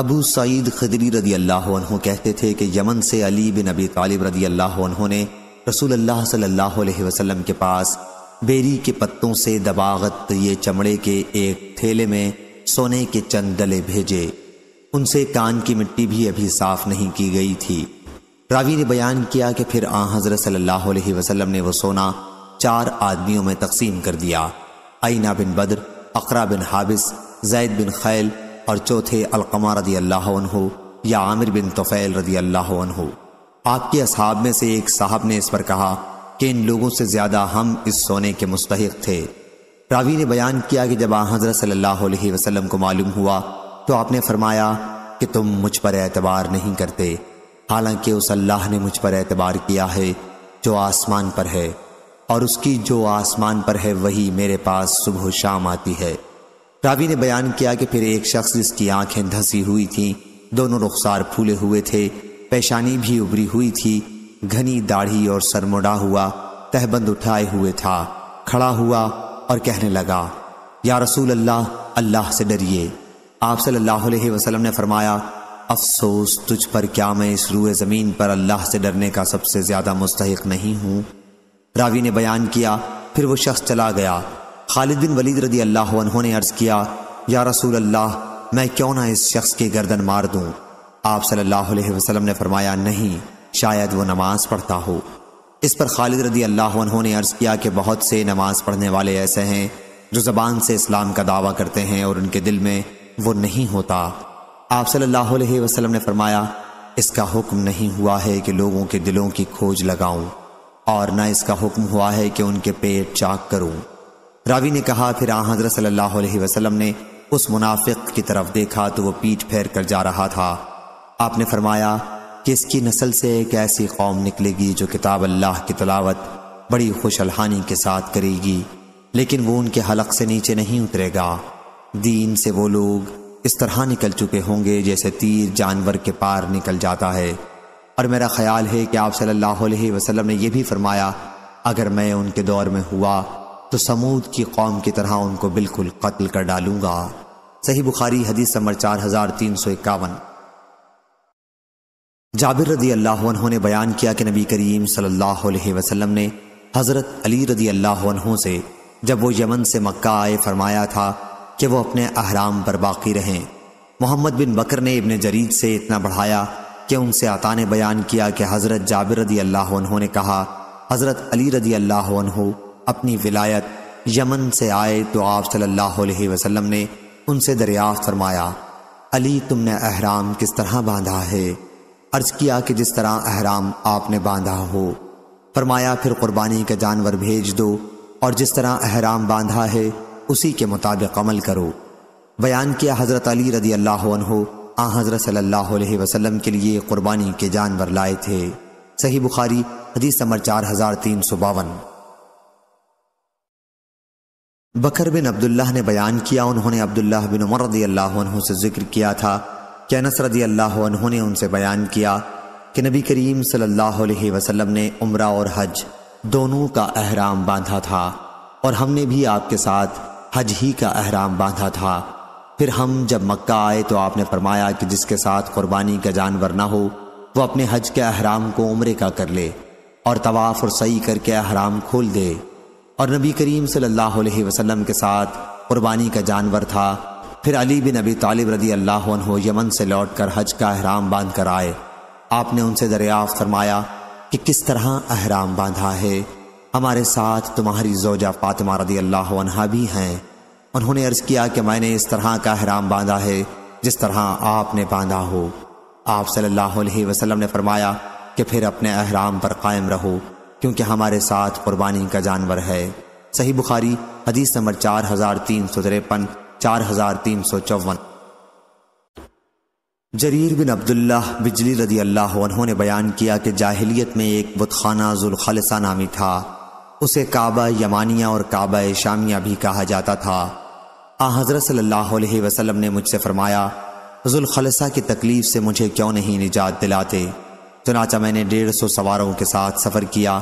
अबू सईद खदरी रदी अल्लाह कहते थे कि यमन से अली बिन अबी तालिब रदी अल्लाह ने रसूल अल्लाह सल्लल्लाहु अलैहि वसल्लम के पास बेरी के पत्तों से दबागत ये चमड़े के एक थैले में सोने के चंद डले भेजे उनसे कान की मिट्टी भी अभी साफ नहीं की गई थी रावी ने बयान किया कि फिर आ हजरत सल्लल्लाहु अलैहि वसल्लम ने वो सोना चार आदमियों में तकसीम कर दिया आईना बिन बद्र अकरा बिन हाबिस जैद बिन खैल और चौथे अलकमा रदी अल्लाह या आमिर बिन तफ़ैल रदी अल्लाह हो आपके असहाब में से एक साहब ने इस पर कहा कि इन लोगों से ज़्यादा हम इस सोने के मुस्तक थे रावी ने बयान किया कि जब हज़रत सल्लल्लाहु अलैहि वसल्लम को मालूम हुआ तो आपने फरमाया कि तुम मुझ पर एतबार नहीं करते हालांकि उस अल्लाह ने मुझ पर एतबार किया है जो आसमान पर है और उसकी जो आसमान पर है वही मेरे पास सुबह शाम आती है रावी ने बयान किया कि फिर एक शख्स जिसकी आंखें धसी हुई थीं दोनों रुखसार फूले हुए थे पेशानी भी उभरी हुई थी घनी दाढ़ी और सरमुड़ा हुआ तहबंद उठाए हुए था खड़ा हुआ और कहने लगा या रसूल अल्लाह अल्लाह से डरिए आप सल्लल्लाहु अलैहि वसल्लम ने फरमाया अफसोस तुझ पर क्या मैं इस रूए ज़मीन पर अल्लाह से डरने का सबसे ज़्यादा मुस्तक नहीं हूँ रावी ने बयान किया फिर वो शख्स चला गया खालिद बिन वलीद रदी अल्लाह ने अर्ज़ किया या रसूल अल्लाह मैं क्यों ना इस शख्स की गर्दन मार दूं आप सल्लल्लाहु अलैहि वसल्लम ने फरमाया नहीं शायद वो नमाज पढ़ता हो इस पर खालिद रदी अल्लाह ने अर्ज़ किया कि बहुत से नमाज पढ़ने वाले ऐसे हैं जो ज़बान से इस्लाम का दावा करते हैं और उनके दिल में वो नहीं होता आप सल्लल्लाहु अलैहि वसल्लम ने फरमाया इसका हुक्म नहीं हुआ है कि लोगों के दिलों की खोज लगाऊं और न इसका हुक्म हुआ है कि उनके पेट चाक करूं रावी ने कहा फिर आ हजरत सल्लल्लाहु अलैहि वसल्लम ने उस मुनाफिक की तरफ देखा तो वो पीठ फेर कर जा रहा था आपने फरमाया कि इसकी नस्ल से एक ऐसी कौम निकलेगी जो किताब अल्लाह की तलावत बड़ी खुशलहानी के साथ करेगी लेकिन वो उनके हलक से नीचे नहीं उतरेगा दीन से वो लोग इस तरह निकल चुके होंगे जैसे तीर जानवर के पार निकल जाता है और मेरा ख्याल है कि आप सल्लल्लाहु अलैहि वसल्लम ने यह भी फरमाया अगर मैं उनके दौर में हुआ तो समूद की कौम की तरह उनको बिल्कुल कत्ल कर डालूंगा सही बुखारी हदीस नंबर चार हजार तीन सौ इक्यावन जाबिर रदी अल्लाह ने बयान किया कि नबी करीम सल्लल्लाहु अलैहि वसल्लम ने हज़रत अली रदी अल्लाह से जब वो यमन से मक्का आए फरमाया था कि वो अपने अहराम पर बाकी रहें मोहम्मद बिन बकर ने इबन जरीद से इतना बढ़ाया कि उनसे अता ने बयान किया कि हज़रत जाबिर रदी अल्लाह ने कहा हज़रत अली रदी अल्लाह अपनी विलायत यमन से आए तो आप सल्लल्लाहु अलैहि वसल्लम ने उनसे दरियाफ़ फरमाया अली तुमने अहराम किस तरह बांधा है अर्ज किया कि जिस तरह अहराम आपने बांधा हो फरमाया फिर कुर्बानी का जानवर भेज दो और जिस तरह अहराम बांधा है उसी के मुताबिक अमल करो बयान किया हज़रत अली रदी अल्लाह आ हज़रत सल्लल्लाहु अलैहि वसल्लम के लिए कुर्बानी के जानवर लाए थे सही बुखारी हदीस नंबर चार हज़ार तीन सौ बावन बकर बिन अब्दुल्लाह ने बयान किया उन्होंने अब्दुल्लाह बिन उमर रदी अल्लाह से जिक्र किया था कि अनस रदी अल्लाह ने उनसे बयान किया कि नबी करीम सल्लल्लाहु अलैहि वसल्लम ने उम्रा और हज दोनों का अहराम बांधा था और हमने भी आपके साथ हज ही का अहराम बांधा था फिर हम जब मक्का आए तो आपने फरमाया कि जिसके साथ कुर्बानी का जानवर ना हो वो अपने हज के अहराम को उम्र का कर ले और तवाफ़ और सही करके अहराम खोल दे और नबी करीम सल्लल्लाहु अलैहि वसल्लम के साथ कुर्बानी का जानवर था फिर अली बिन अबी तालिब रदी अल्लाह यमन से लौट कर हज का अहराम बांध कर आए आपने उनसे दरियाफ़ फरमाया कि किस तरह अहराम बांधा है हमारे साथ तुम्हारी जोजा फातिमा रदी अल्लाह भी हैं उन्होंने अर्ज़ किया कि मैंने इस तरह का अहराम बांधा है जिस तरह आपने बांधा हो आप सल्लल्लाहु अलैहि वसल्लम ने फरमाया कि फिर अपने अहराम पर कायम रहो क्योंकि हमारे साथ कुर्बानी का जानवर है सही बुखारी हदीस नंबर चार हजार तीन सौ तिरपन चार हजार तीन सौ चौवन जरीर बिन अब्दुल्ला बिजली रदी अल्लाह उन्होंने बयान किया कि जाहिलियत में एक बुतखाना जुलखलसा नामी था उसे काबा यमानिया और काबा शामिया भी कहा जाता था आ हजरत सल्लल्लाहु ने मुझसे फरमाया जुलखलसा की तकलीफ से मुझे क्यों नहीं निजात दिलाते चुनाचा मैंने डेढ़ सौ सवारों के साथ सफ़र किया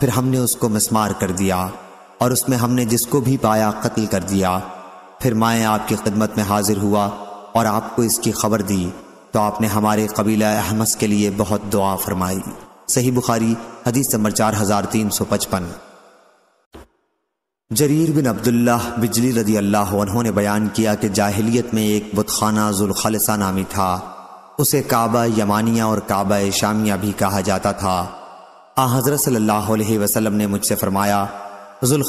फिर हमने उसको मिसमार कर दिया और उसमें हमने जिसको भी पाया कत्ल कर दिया फिर मैं आपकी खिदमत में हाजिर हुआ और आपको इसकी खबर दी तो आपने हमारे कबीला अहमस के लिए बहुत दुआ फरमाई सही बुखारी हदीस नंबर चार हज़ार तीन सौ पचपन जरीर बिन अब्दुल्ला बिजली रदी अल्लाह उन्होंने बयान किया कि जाहिलियत में एक बुतखाना जुलखलसा नामी था उसे काबा यमानिया और काबा शामिया भी कहा जाता था आ हजरत सल्लल्लाहु वसल्लम ने मुझसे फरमाया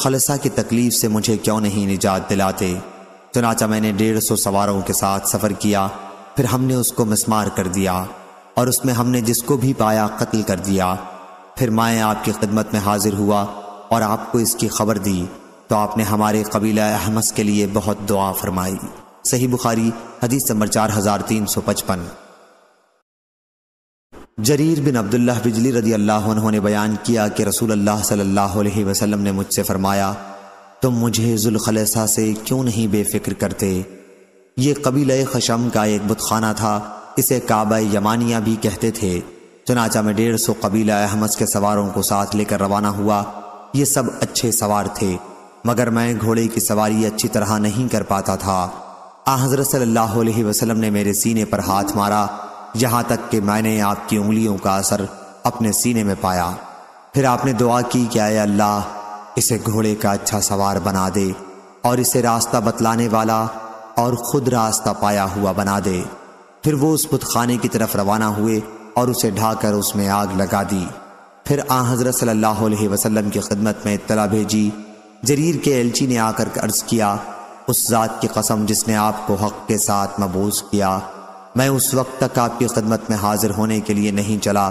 ख़लसा की तकलीफ से मुझे क्यों नहीं निजात दिलाते चुनाचा मैंने डेढ़ सौ सवारों के साथ सफ़र किया फिर हमने उसको मस्मार कर दिया और उसमें हमने जिसको भी पाया कत्ल कर दिया फिर माए आपकी खिदमत में हाजिर हुआ और आपको इसकी खबर दी तो आपने हमारे कबीला अहमस के लिए बहुत दुआ फरमाई सही बुखारी हदीस नंबर चार हज़ार तीन सौ पचपन जरीर बिन अब्दुल्ला बिजली रदी अल्लाह ने बयान किया कि रसूल अल्लाह सल्लल्लाहु अलैहि वसल्लम ने मुझसे फरमाया तुम तो मुझे जुलखलसा से क्यों नहीं बेफिक्र करते ये कबील खशम का एक बुतखाना था इसे काबा यमानिया भी कहते थे चनाचा में डेढ़ सौ कबीला अहमद के सवारों को साथ लेकर रवाना हुआ ये सब अच्छे सवार थे मगर मैं घोड़े की सवारी अच्छी तरह नहीं कर पाता था आ हजरत सल्लल्लाहु वसलम ने मेरे सीने पर हाथ मारा यहाँ तक कि मैंने आपकी उंगलियों का असर अपने सीने में पाया फिर आपने दुआ की कि आए अल्लाह इसे घोड़े का अच्छा सवार बना दे और इसे रास्ता बतलाने वाला और खुद रास्ता पाया हुआ बना दे फिर वो उस बुतखाने की तरफ रवाना हुए और उसे ढाकर उसमें आग लगा दी फिर आ हजरत सल्लल्लाहु अलैहि वसल्लम की खिदमत में इतला भेजी जरीर के एलची ने आकर अर्ज किया उस ज़ात की कसम जिसने आपको हक के साथ मबूस किया मैं उस वक्त तक आपकी खदमत में हाजिर होने के लिए नहीं चला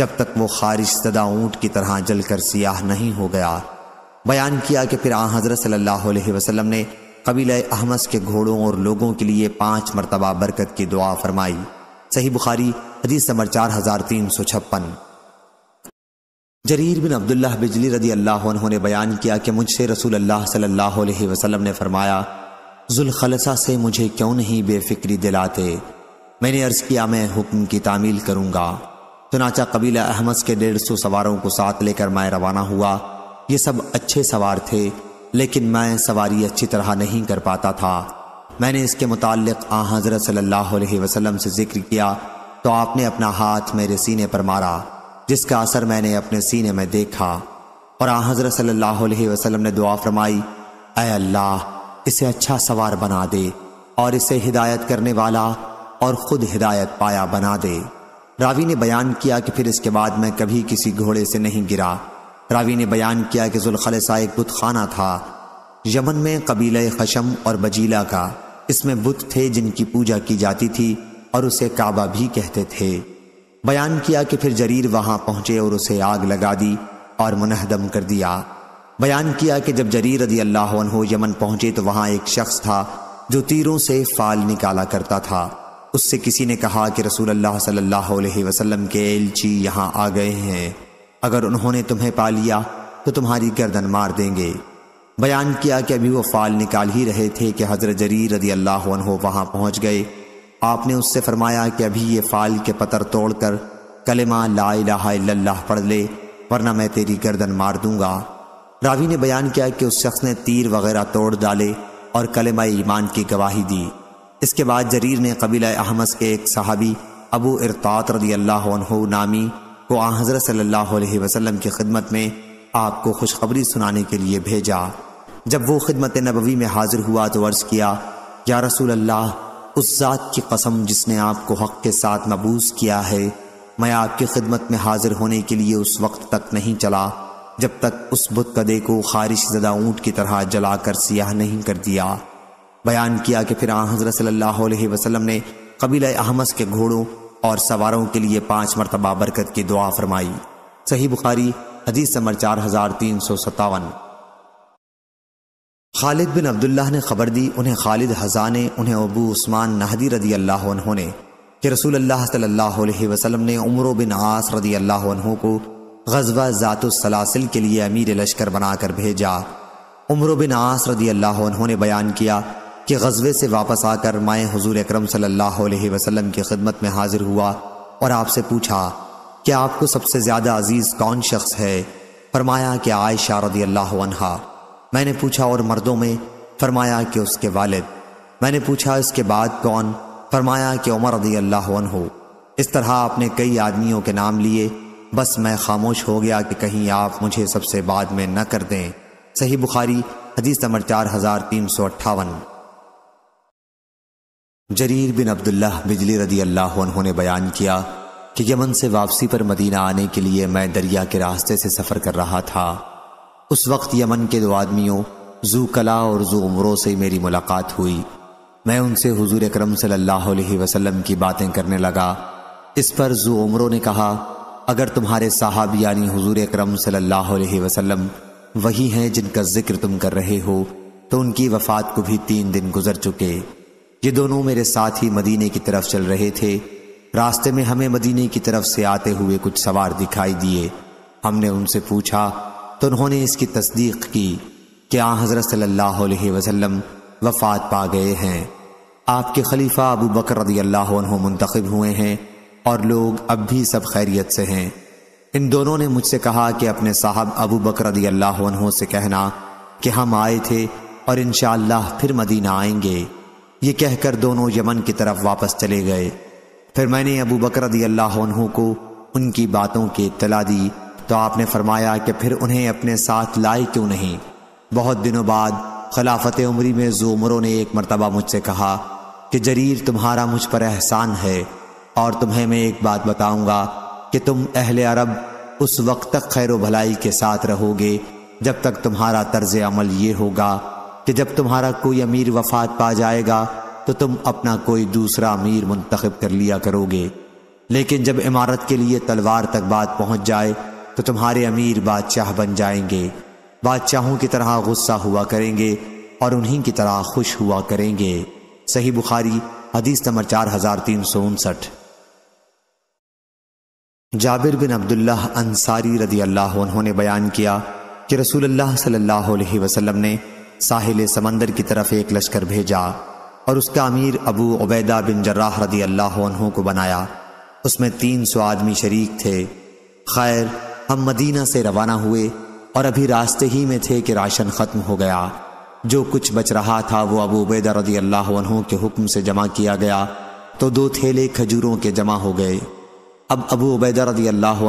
जब तक वो खारिश सदा ऊँट की तरह जलकर सियाह नहीं हो गया बयान किया कि फिर आ हजरत सल्लल्लाहु अलैहि वसल्लम ने कबील अहमस के घोड़ों और लोगों के लिए पाँच मरतबा बरकत की दुआ फरमाई सही बुखारी हदीस नंबर चार हजार तीन सौ छप्पन जरीर बिन अब्दुल्ला बिजली रदी अल्लाह उन्होंने बयान किया कि मुझसे रसूल अल्लाह सल्लल्लाहु वसलम ने फरमाया जुलखलसा से मुझे क्यों नहीं बेफिक्री दिलाते मैंने अर्ज किया मैं हुक्म की तामील करूंगा चुनाचा कबीला अहमद के डेढ़ सौ सवारों को साथ लेकर मैं रवाना हुआ ये सब अच्छे सवार थे लेकिन मैं सवारी अच्छी तरह नहीं कर पाता था मैंने इसके मुतालिक आ हज़रत सल्लल्लाहु अलैहि वसल्लम से जिक्र किया तो आपने अपना हाथ मेरे सीने पर मारा जिसका असर मैंने अपने सीने में देखा और आ हज़रत सल्लल्लाहु अलैहि वसल्लम ने दुआ फरमाई अय अल्लाह इसे अच्छा सवार बना दे और इसे हिदायत करने वाला और खुद हिदायत पाया बना दे रावी ने बयान किया कि फिर इसके बाद मैं कभी किसी घोड़े से नहीं गिरा रावी ने बयान किया कि जुलखलसा एक बुत खाना था यमन में कबीले खशम और बजीला का इसमें बुत थे जिनकी पूजा की जाती थी और उसे काबा भी कहते थे बयान किया कि फिर जरीर वहां पहुंचे और उसे आग लगा दी और मुनहदम कर दिया बयान किया कि जब जरीर रदी अल्लाह यमन पहुंचे तो वहां एक शख्स था जो तीरों से फाल निकाला करता था उससे किसी ने कहा कि रसूल अल्लाह सल्लल्लाहु अलैहि वसल्लम के एलची यहाँ आ गए हैं अगर उन्होंने तुम्हें पा लिया तो तुम्हारी गर्दन मार देंगे बयान किया कि अभी वो फाल निकाल ही रहे थे कि हज़रत जरीर रदी अल्लाह वहाँ पहुँच गए आपने उससे फरमाया कि अभी ये फाल के पतर तोड़कर कलेमा ला इलाहा पढ़ ले वरना मैं तेरी गर्दन मार दूंगा रावी ने बयान किया कि उस शख्स ने तीर वगैरह तोड़ डाले और कलेमा ईमान की गवाही दी इसके बाद जरीर ने कबीला अहमस के एक सहाबी अबू इरतात रदी अल्लाह नामी को आ हज़रत सल्लल्लाहु अलैहि वसल्लम की खिदमत में आपको खुशखबरी सुनाने के लिए भेजा जब वो खिदमत नबवी में हाजिर हुआ तो अर्ज़ किया या रसूल अल्लाह उस ज़ात की कसम जिसने आपको हक़ के साथ मबूस किया है मैं आपकी खिदमत में हाजिर होने के लिए उस वक्त तक नहीं चला जब तक उस बुत कदे को खारिश जदा ऊँट की तरह जलाकर सियाह नहीं कर दिया बयान किया कि फिर आ हज़रत सल्लल्लाहु अलैहि ने कबीला अहमस के घोड़ों और सवारों के लिए पांच मरतबा बरकत की दुआ फरमाई सही बुखारी हदीस समर चार हज़ार तीन सौ सत्तावन खालिद बिन अब्दुल्ला ने खबर दी उन्हें खालिद हजा ने उन्हें अबू उस्मान नहदी रदी अल्लाह ने कि रसूल अल्लाह सल्लल्लाहु अलैहि वसल्लम ने उमर बिन आस रदी अल्लाह को गजबा ज़ातुसलासिल के लिए अमीर लश्कर बनाकर भेजा उमर बिन आस रदी अल्लाह ने बयान किया कि गजबे से वापस आकर माए हजूर अक्रम सल्लल्लाहु की खिदमत में हाजिर हुआ और आपसे पूछा कि आपको सबसे ज़्यादा अजीज़ कौन शख्स है फरमाया कि आयशा रदी अल्लाह अनहा मैंने पूछा और मर्दों में फरमाया कि उसके वालिद मैंने पूछा इसके बाद कौन फरमाया कि उमर रदी अल्लाह अनहो इस तरह आपने कई आदमियों के नाम लिए बस मैं खामोश हो गया कि कहीं आप मुझे सबसे बाद में न कर दें सही बुखारी हदीस नंबर चार हज़ार तीन सौ अट्ठावन जरीर बिन अब्दुल्ला बिजली रदी अल्लाह उन्होंने बयान किया कि यमन से वापसी पर मदीना आने के लिए मैं दरिया के रास्ते से सफ़र कर रहा था उस वक्त यमन के दो आदमियों जू कला और जू उम्रों से मेरी मुलाकात हुई मैं उनसे हुजूर अकरम सल्लल्लाहु अलैहि वसल्लम की बातें करने लगा इस पर जू उम्रों ने कहा अगर तुम्हारे साहब यानी हुजूर अकरम सल्लल्लाहु अलैहि वसल्लम वही हैं जिनका जिक्र तुम कर रहे हो तो उनकी वफ़ात को भी तीन दिन गुजर चुके ये दोनों मेरे साथ ही मदीने की तरफ चल रहे थे रास्ते में हमें मदीने की तरफ से आते हुए कुछ सवार दिखाई दिए हमने उनसे पूछा तो उन्होंने इसकी तस्दीक की कि आ हज़रत अलैहि वसल्लम वफात पा गए हैं आपके खलीफा अबू बकर रदी अल्लाह मुंतखब हुए हैं और लोग अब भी सब खैरियत से हैं इन दोनों ने मुझसे कहा कि अपने साहब अबू बकर रदी अल्लाह से कहना कि हम आए थे और इन फिर मदीना आएंगे ये कहकर दोनों यमन की तरफ वापस चले गए फिर मैंने अबू बकर अल्लाह को उनकी बातों की इतला दी तो आपने फरमाया कि फिर उन्हें अपने साथ लाए क्यों नहीं बहुत दिनों बाद खिलाफत उमरी में जोमरों ने एक मरतबा मुझसे कहा कि जरीर तुम्हारा मुझ पर एहसान है और तुम्हें मैं एक बात बताऊंगा कि तुम अहल अरब उस वक्त तक खैर भलाई के साथ रहोगे जब तक तुम्हारा तर्ज अमल ये होगा कि जब तुम्हारा कोई अमीर वफात पा जाएगा तो तुम अपना कोई दूसरा अमीर मुंतखब कर लिया करोगे लेकिन जब इमारत के लिए तलवार तक बात पहुंच जाए तो तुम्हारे अमीर बादशाह बन जाएंगे बादशाहों की तरह गुस्सा हुआ करेंगे और उन्हीं की तरह खुश हुआ करेंगे सही बुखारी हदीस नंबर चार हजार तीन सौ उनसठ जाबिर बिन अब्दुल्ला अंसारी रदी अल्लाह उन्होंने बयान किया कि रसूल सल्लाम ने साहिल समंदर की तरफ एक लश्कर भेजा और उसका अमीर अबू उबैदा बिन जर्राह रदी अल्लाह को बनाया उसमें तीन सौ आदमी शरीक थे खैर हम मदीना से रवाना हुए और अभी रास्ते ही में थे कि राशन ख़त्म हो गया जो कुछ बच रहा था वो अबू उबैदा रदी अल्लाह के हुक्म से जमा किया गया तो दो थैले खजूरों के जमा हो गए अब अबू उबैदा रदी अल्लाह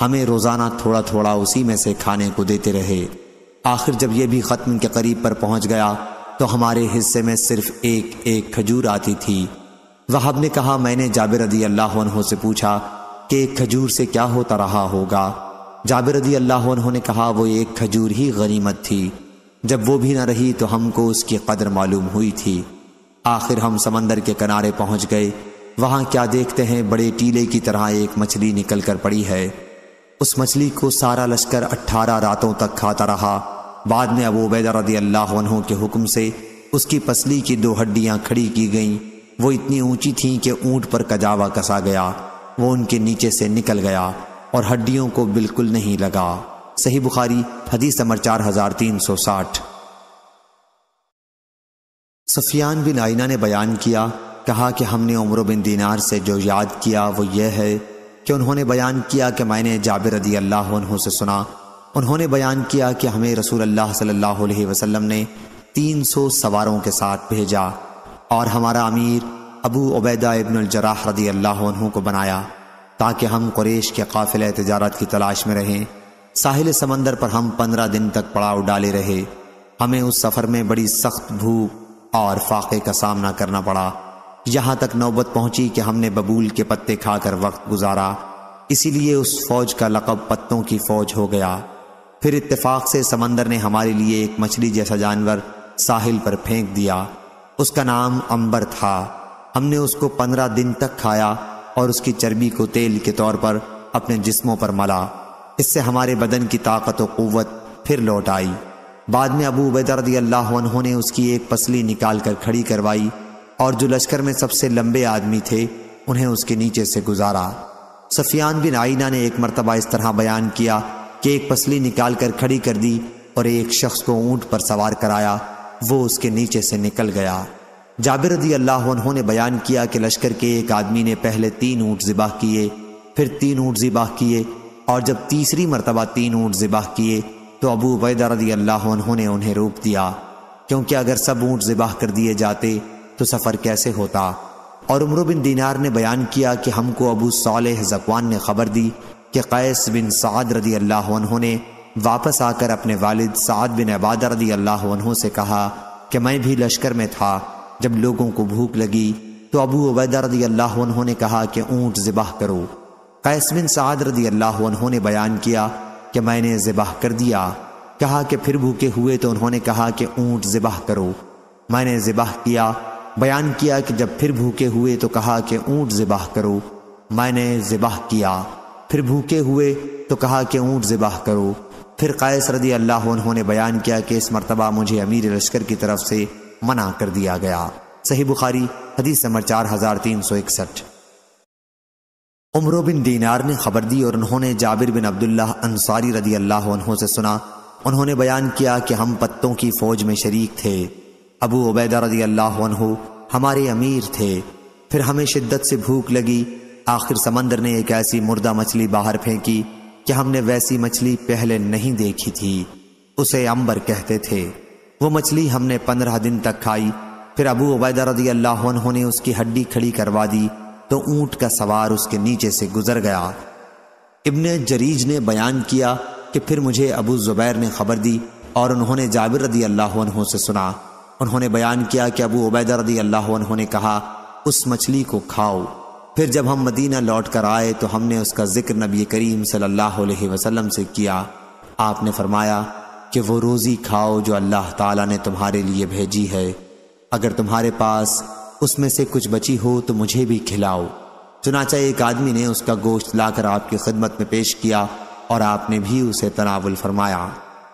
हमें रोज़ाना थोड़ा थोड़ा उसी में से खाने को देते रहे आखिर जब यह भी ख़त्म के करीब पर पहुंच गया तो हमारे हिस्से में सिर्फ एक एक खजूर आती थी वहाब ने कहा मैंने जाबिर रदी अल्लाह से पूछा कि एक खजूर से क्या होता रहा होगा जाबिर रदी अल्लाह ने कहा वो एक खजूर ही गनीमत थी जब वो भी ना रही तो हमको उसकी कदर मालूम हुई थी आखिर हम समंदर के किनारे पहुंच गए वहाँ क्या देखते हैं बड़े टीले की तरह एक मछली निकल कर पड़ी है उस मछली को सारा लश्कर अट्ठारह रातों तक खाता रहा बाद में अबू बैदा रदी अल्लाह के हुक्म से उसकी पसली की दो हड्डियां खड़ी की गईं वो इतनी ऊंची थीं कि ऊंट पर कजावा कसा गया वो उनके नीचे से निकल गया और हड्डियों को बिल्कुल नहीं लगा सही बुखारी हदीस नंबर चार हजार तीन सौ साठ सफियान बिन आइना ने बयान किया कहा कि हमने उम्र बिन दीनार से जो याद किया वो यह है कि उन्होंने बयान किया कि मैंने जाबिर रदी अल्लाह से सुना उन्होंने बयान किया कि हमें रसूल अल्लाह सल्लल्लाहु अलैहि वसल्लम ने तीन सौ सवारों के साथ भेजा और हमारा अमीर अबू उबैदा इबन जराह रदी अल्लाह को बनाया ताकि हम कुरेश के काफिल तजारत की तलाश में रहें साहिल समंदर पर हम पंद्रह दिन तक पड़ाव डाले रहे हमें उस सफ़र में बड़ी सख्त भूख और फाके का सामना करना पड़ा यहाँ तक नौबत पहुंची कि हमने बबूल के पत्ते खाकर वक्त गुजारा इसीलिए उस फौज का लकब पत्तों की फौज हो गया फिर इत्तेफाक से समंदर ने हमारे लिए एक मछली जैसा जानवर साहिल पर फेंक दिया उसका नाम अंबर था हमने उसको पंद्रह दिन तक खाया और उसकी चर्बी को तेल के तौर पर अपने जिस्मों पर मला इससे हमारे बदन की ताकत और क़वत फिर लौट आई बाद में अबू उबैदा अल्लाह ने उसकी एक पसली निकाल कर खड़ी करवाई और जो लश्कर में सबसे लंबे आदमी थे उन्हें उसके नीचे से गुजारा सफियान बिन आईना ने एक मरतबा इस तरह बयान किया कि एक पसली निकाल कर खड़ी कर दी और एक शख्स को ऊंट पर सवार कराया वो उसके नीचे से निकल गया जाबिर रदी अल्लाह उन्होंने बयान किया कि लश्कर के एक आदमी ने पहले तीन ऊँट ज़िबाह किए फिर तीन ऊँट ज़िबाह किए और जब तीसरी मरतबा तीन ऊँट ज़िबाह किए तो अबू वैदा रदी अल्लाह ने उन्हें रोक दिया क्योंकि अगर सब ऊँट ज़िबाह कर दिए जाते तो सफ़र कैसे होता और उम्र बिन दीनार ने बयान किया कि हमको अबू सालेह जकवान ने खबर दी कि कैस बिन साद रदी अल्लाह ने वापस आकर अपने वालिद साद बिन अबाद रदी अल्लाह से कहा कि मैं भी लश्कर में था जब लोगों को भूख लगी तो अबू उबैदा रदी अल्लाह ने कहा कि ऊँट ज़िबाह करो कैस बिन साद रदी अल्लाह ने बयान किया कि मैंने ज़िबाह कर दिया कहा कि फिर भूखे हुए तो उन्होंने कहा कि ऊँट ज़िबाह करो मैंने ज़िबाह किया बयान किया कि जब फिर भूखे हुए तो कहा कि ऊँट ज़िबाह करो मैंने ज़िबाह किया फिर भूखे हुए तो कहा कि ऊँट ज़िबाह करो फिर कैस रदी अल्लाह उन्होंने बयान किया कि इस मरतबा मुझे अमीर लश्कर की तरफ से मना कर दिया गया सही बुखारी हदीस नंबर चार हज़ार तीन सौ इकसठ उम्र बिन दीनार ने खबर दी और उन्होंने जाबिर बिन अब्दुल्ला अंसारी रदी अल्लाह से सुना उन्होंने बयान किया कि हम पत्तों की फौज में शरीक थे अबू उबैदा रजी अल्लाह हमारे अमीर थे फिर हमें शिद्दत से भूख लगी आखिर समंदर ने एक ऐसी मुर्दा मछली बाहर फेंकी कि हमने वैसी मछली पहले नहीं देखी थी उसे अंबर कहते थे वो मछली हमने पंद्रह दिन तक खाई फिर अबू उबैदा रजी अल्लाह ने उसकी हड्डी खड़ी करवा दी तो ऊंट का सवार उसके नीचे से गुजर गया इबन जरीज ने बयान किया कि फिर मुझे अबू जुबैर ने खबर दी और उन्होंने जाबिर रदी अल्लाह से सुना उन्होंने बयान किया कि अबू उबैदा रदी अल्लाह उन्होंने कहा उस मछली को खाओ फिर जब हम मदीना लौट कर आए तो हमने उसका जिक्र नबी करीम सल्लल्लाहु अलैहि वसल्लम से किया आपने फरमाया कि वो रोज़ी खाओ जो अल्लाह ताला ने तुम्हारे लिए भेजी है अगर तुम्हारे पास उसमें से कुछ बची हो तो मुझे भी खिलाओ चुनाचा एक आदमी ने उसका गोश्त लाकर आपकी खिदमत में पेश किया और आपने भी उसे तनावल फरमाया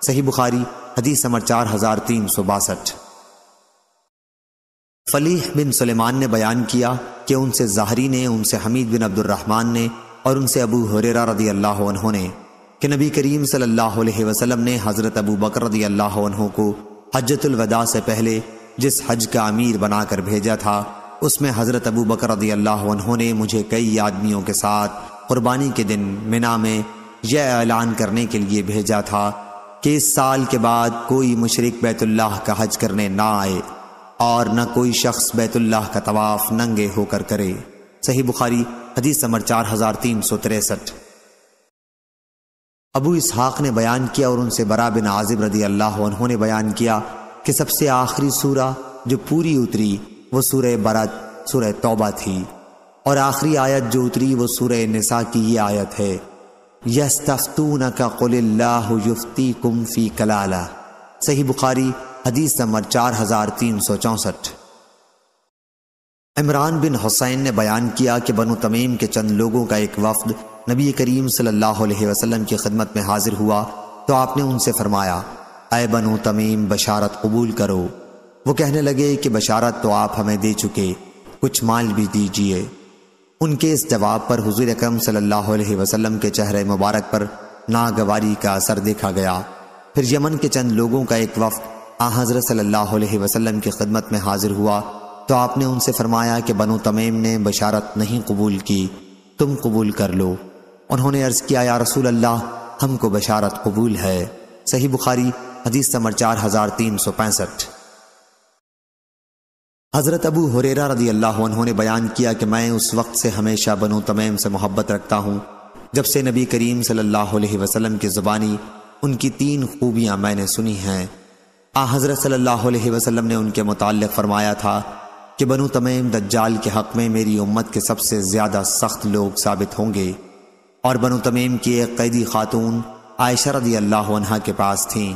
सही बुखारी हदीस समर चार हजार तीन सौ बासठ फलीह बिन सुलेमान ने बयान किया कि उनसे ज़ाहरी ने उनसे हमीद बिन अब्दुलरहमान ने और उनसे अबू हुरेरा रदी अल्लाह ने कि नबी करीम सल्लल्लाहु अलैहि वसल्लम ने हज़रत अबू बकर रदी अल्लाह को हजतुलवदा से पहले जिस हज का अमीर बनाकर भेजा था उसमें हज़रत अबू बकर रदी अल्लाह ने मुझे कई आदमियों के साथ कुर्बानी के दिन मिना में यह ऐलान करने के लिए भेजा था कि इस साल के बाद कोई मशरक बैतुल्लाह का हज करने ना आए और न कोई शख्स बैतुल्लाह का तवाफ नंगे होकर करे सही बुखारी हदीस नंबर चार हजार तीन सौ तिरसठ अबू इसहाक ने बयान किया और उनसे बरा बिन आजिब रदी अल्लाह उन्होंने बयान किया कि सबसे आखिरी सूरा जो पूरी उतरी वो सूर बरत सूर तोबा थी और आखिरी आयत जो उतरी वो सूर निसा की ये आयत है यस्तून का कुल्लाह युफ्ती फी कलाला सही बुखारी हदीस नंबर चार हजार तीन सौ चौंसठ इमरान बिन हुसैन ने बयान किया कि बनु तमीम के चंद लोगों का एक वफद नबी करीम सल्लल्लाहु अलैहि वसल्लम की खिदमत में हाजिर हुआ तो आपने उनसे फरमाया अय बनु तमीम बशारत कबूल करो वो कहने लगे कि बशारत तो आप हमें दे चुके कुछ माल भी दीजिए उनके इस जवाब पर हुजूर अकरम सल्लल्लाहु अलैहि वसल्लम के चेहरे मुबारक पर नागवारी का असर देखा गया फिर यमन के चंद लोगों का एक वफ्त हज़रत सल्लल्लाहु अलैहि वसल्लम की खिदमत में हाजिर हुआ तो आपने उनसे फरमाया कि बनो तमीम ने बशारत नहीं कबूल की तुम कबूल कर लो उन्होंने अर्ज़ किया या रसूल अल्लाह हमको बशारत कबूल है सही बुखारी हदीस नंबर चार हज़ार तीन सौ पैंसठ हज़रत अबू हुरेरा रदी अल्लाह उन्होंने बयान किया कि मैं उस वक्त से हमेशा बनो तमीम से मोहब्बत रखता हूँ जब से नबी करीम सल्लल्लाहु अलैहि वसल्लम की ज़ुबानी उनकी तीन खूबियाँ मैंने सुनी हैं आ हज़रत सल्लल्लाहु अलैहि वसल्लम ने उनके मुतल फ़रमाया था कि बनु तमीम दज्जाल के हक़ में मेरी उम्मत के सबसे ज़्यादा सख्त लोग साबित होंगे और बनु तमीम की एक कैदी खातून आयशा रदी अल्लाह के पास थीं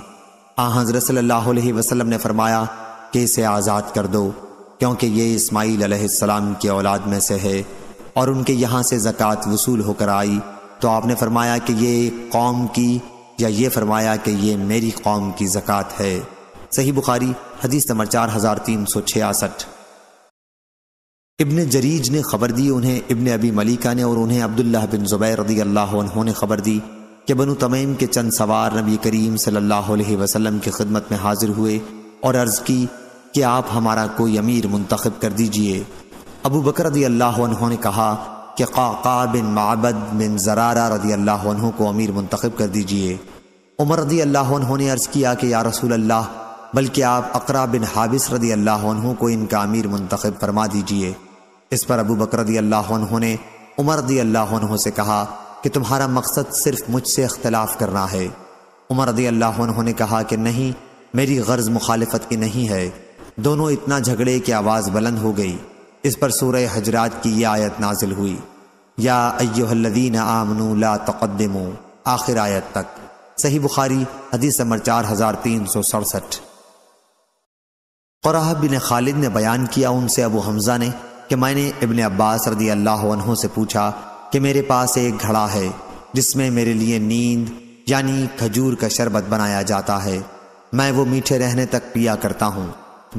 आ हज़रत सल्लल्लाहु अलैहि वसल्लम ने फ़रमाया कि इसे आज़ाद कर दो क्योंकि ये इस्माईल अलैहिस्सलाम की औलाद में से है और उनके यहाँ से ज़क़़त वसूल होकर आई तो आपने फ़रमाया कि ये कौम की या ये फ़रमाया कि ये मेरी कौम की ज़क़़त है सही बुखारी हदीस नंबर चार हजार तीन सौ छियासठ इब्ने जरीज ने खबर दी उन्हें इब्ने अबी मलिका ने और उन्हें अब्दुल्ला बिन जुबैर रदी अल्लाह ने खबर दी कि बनु तमीम के चंद सवार नबी करीम सल्लल्लाहु अलैहि वसल्लम की खिदमत में हाजिर हुए और अर्ज़ की कि आप हमारा कोई अमीर मुंतखब कर दीजिए अबू बकर रदी अल्लाह ने कहा कि काका बिन माबद बिन जरारा रदी अल्लाह को अमीर मुंतखब कर दीजिए उमर रदी अल्लाह ने अर्ज़ किया कि या रसूल अल्लाह बल्कि आप अकरा बिन हाबिस रदी अल्लाह को इनका अमीर मुंतखब फरमा दीजिए इस पर अबू बकर रदी अल्लाह ने उमर रदी अल्लाह से कहा कि तुम्हारा मकसद सिर्फ मुझसे अख्तिलाफ करना है उमर रदी अल्लाह ने कहा कि नहीं मेरी गर्ज मुखालफत की नहीं है दोनों इतना झगड़े की आवाज़ बुलंद हो गई इस पर सूरह हजरात की यह आयत नाजिल हुई या अयोहल्लदीन आमनू ला तकदमो आखिर आयत तक सही बुखारी हदीस नंबर चार हज़ार तीन सौ सड़सठ फ़राह बिन खालिद ने बयान किया उनसे अबू हमज़ा ने कि मैंने इबन अब्बास रदी अल्लाह उन्हों से पूछा कि मेरे पास एक घड़ा है जिसमें मेरे लिए नींद यानी खजूर का शरबत बनाया जाता है मैं वो मीठे रहने तक पिया करता हूँ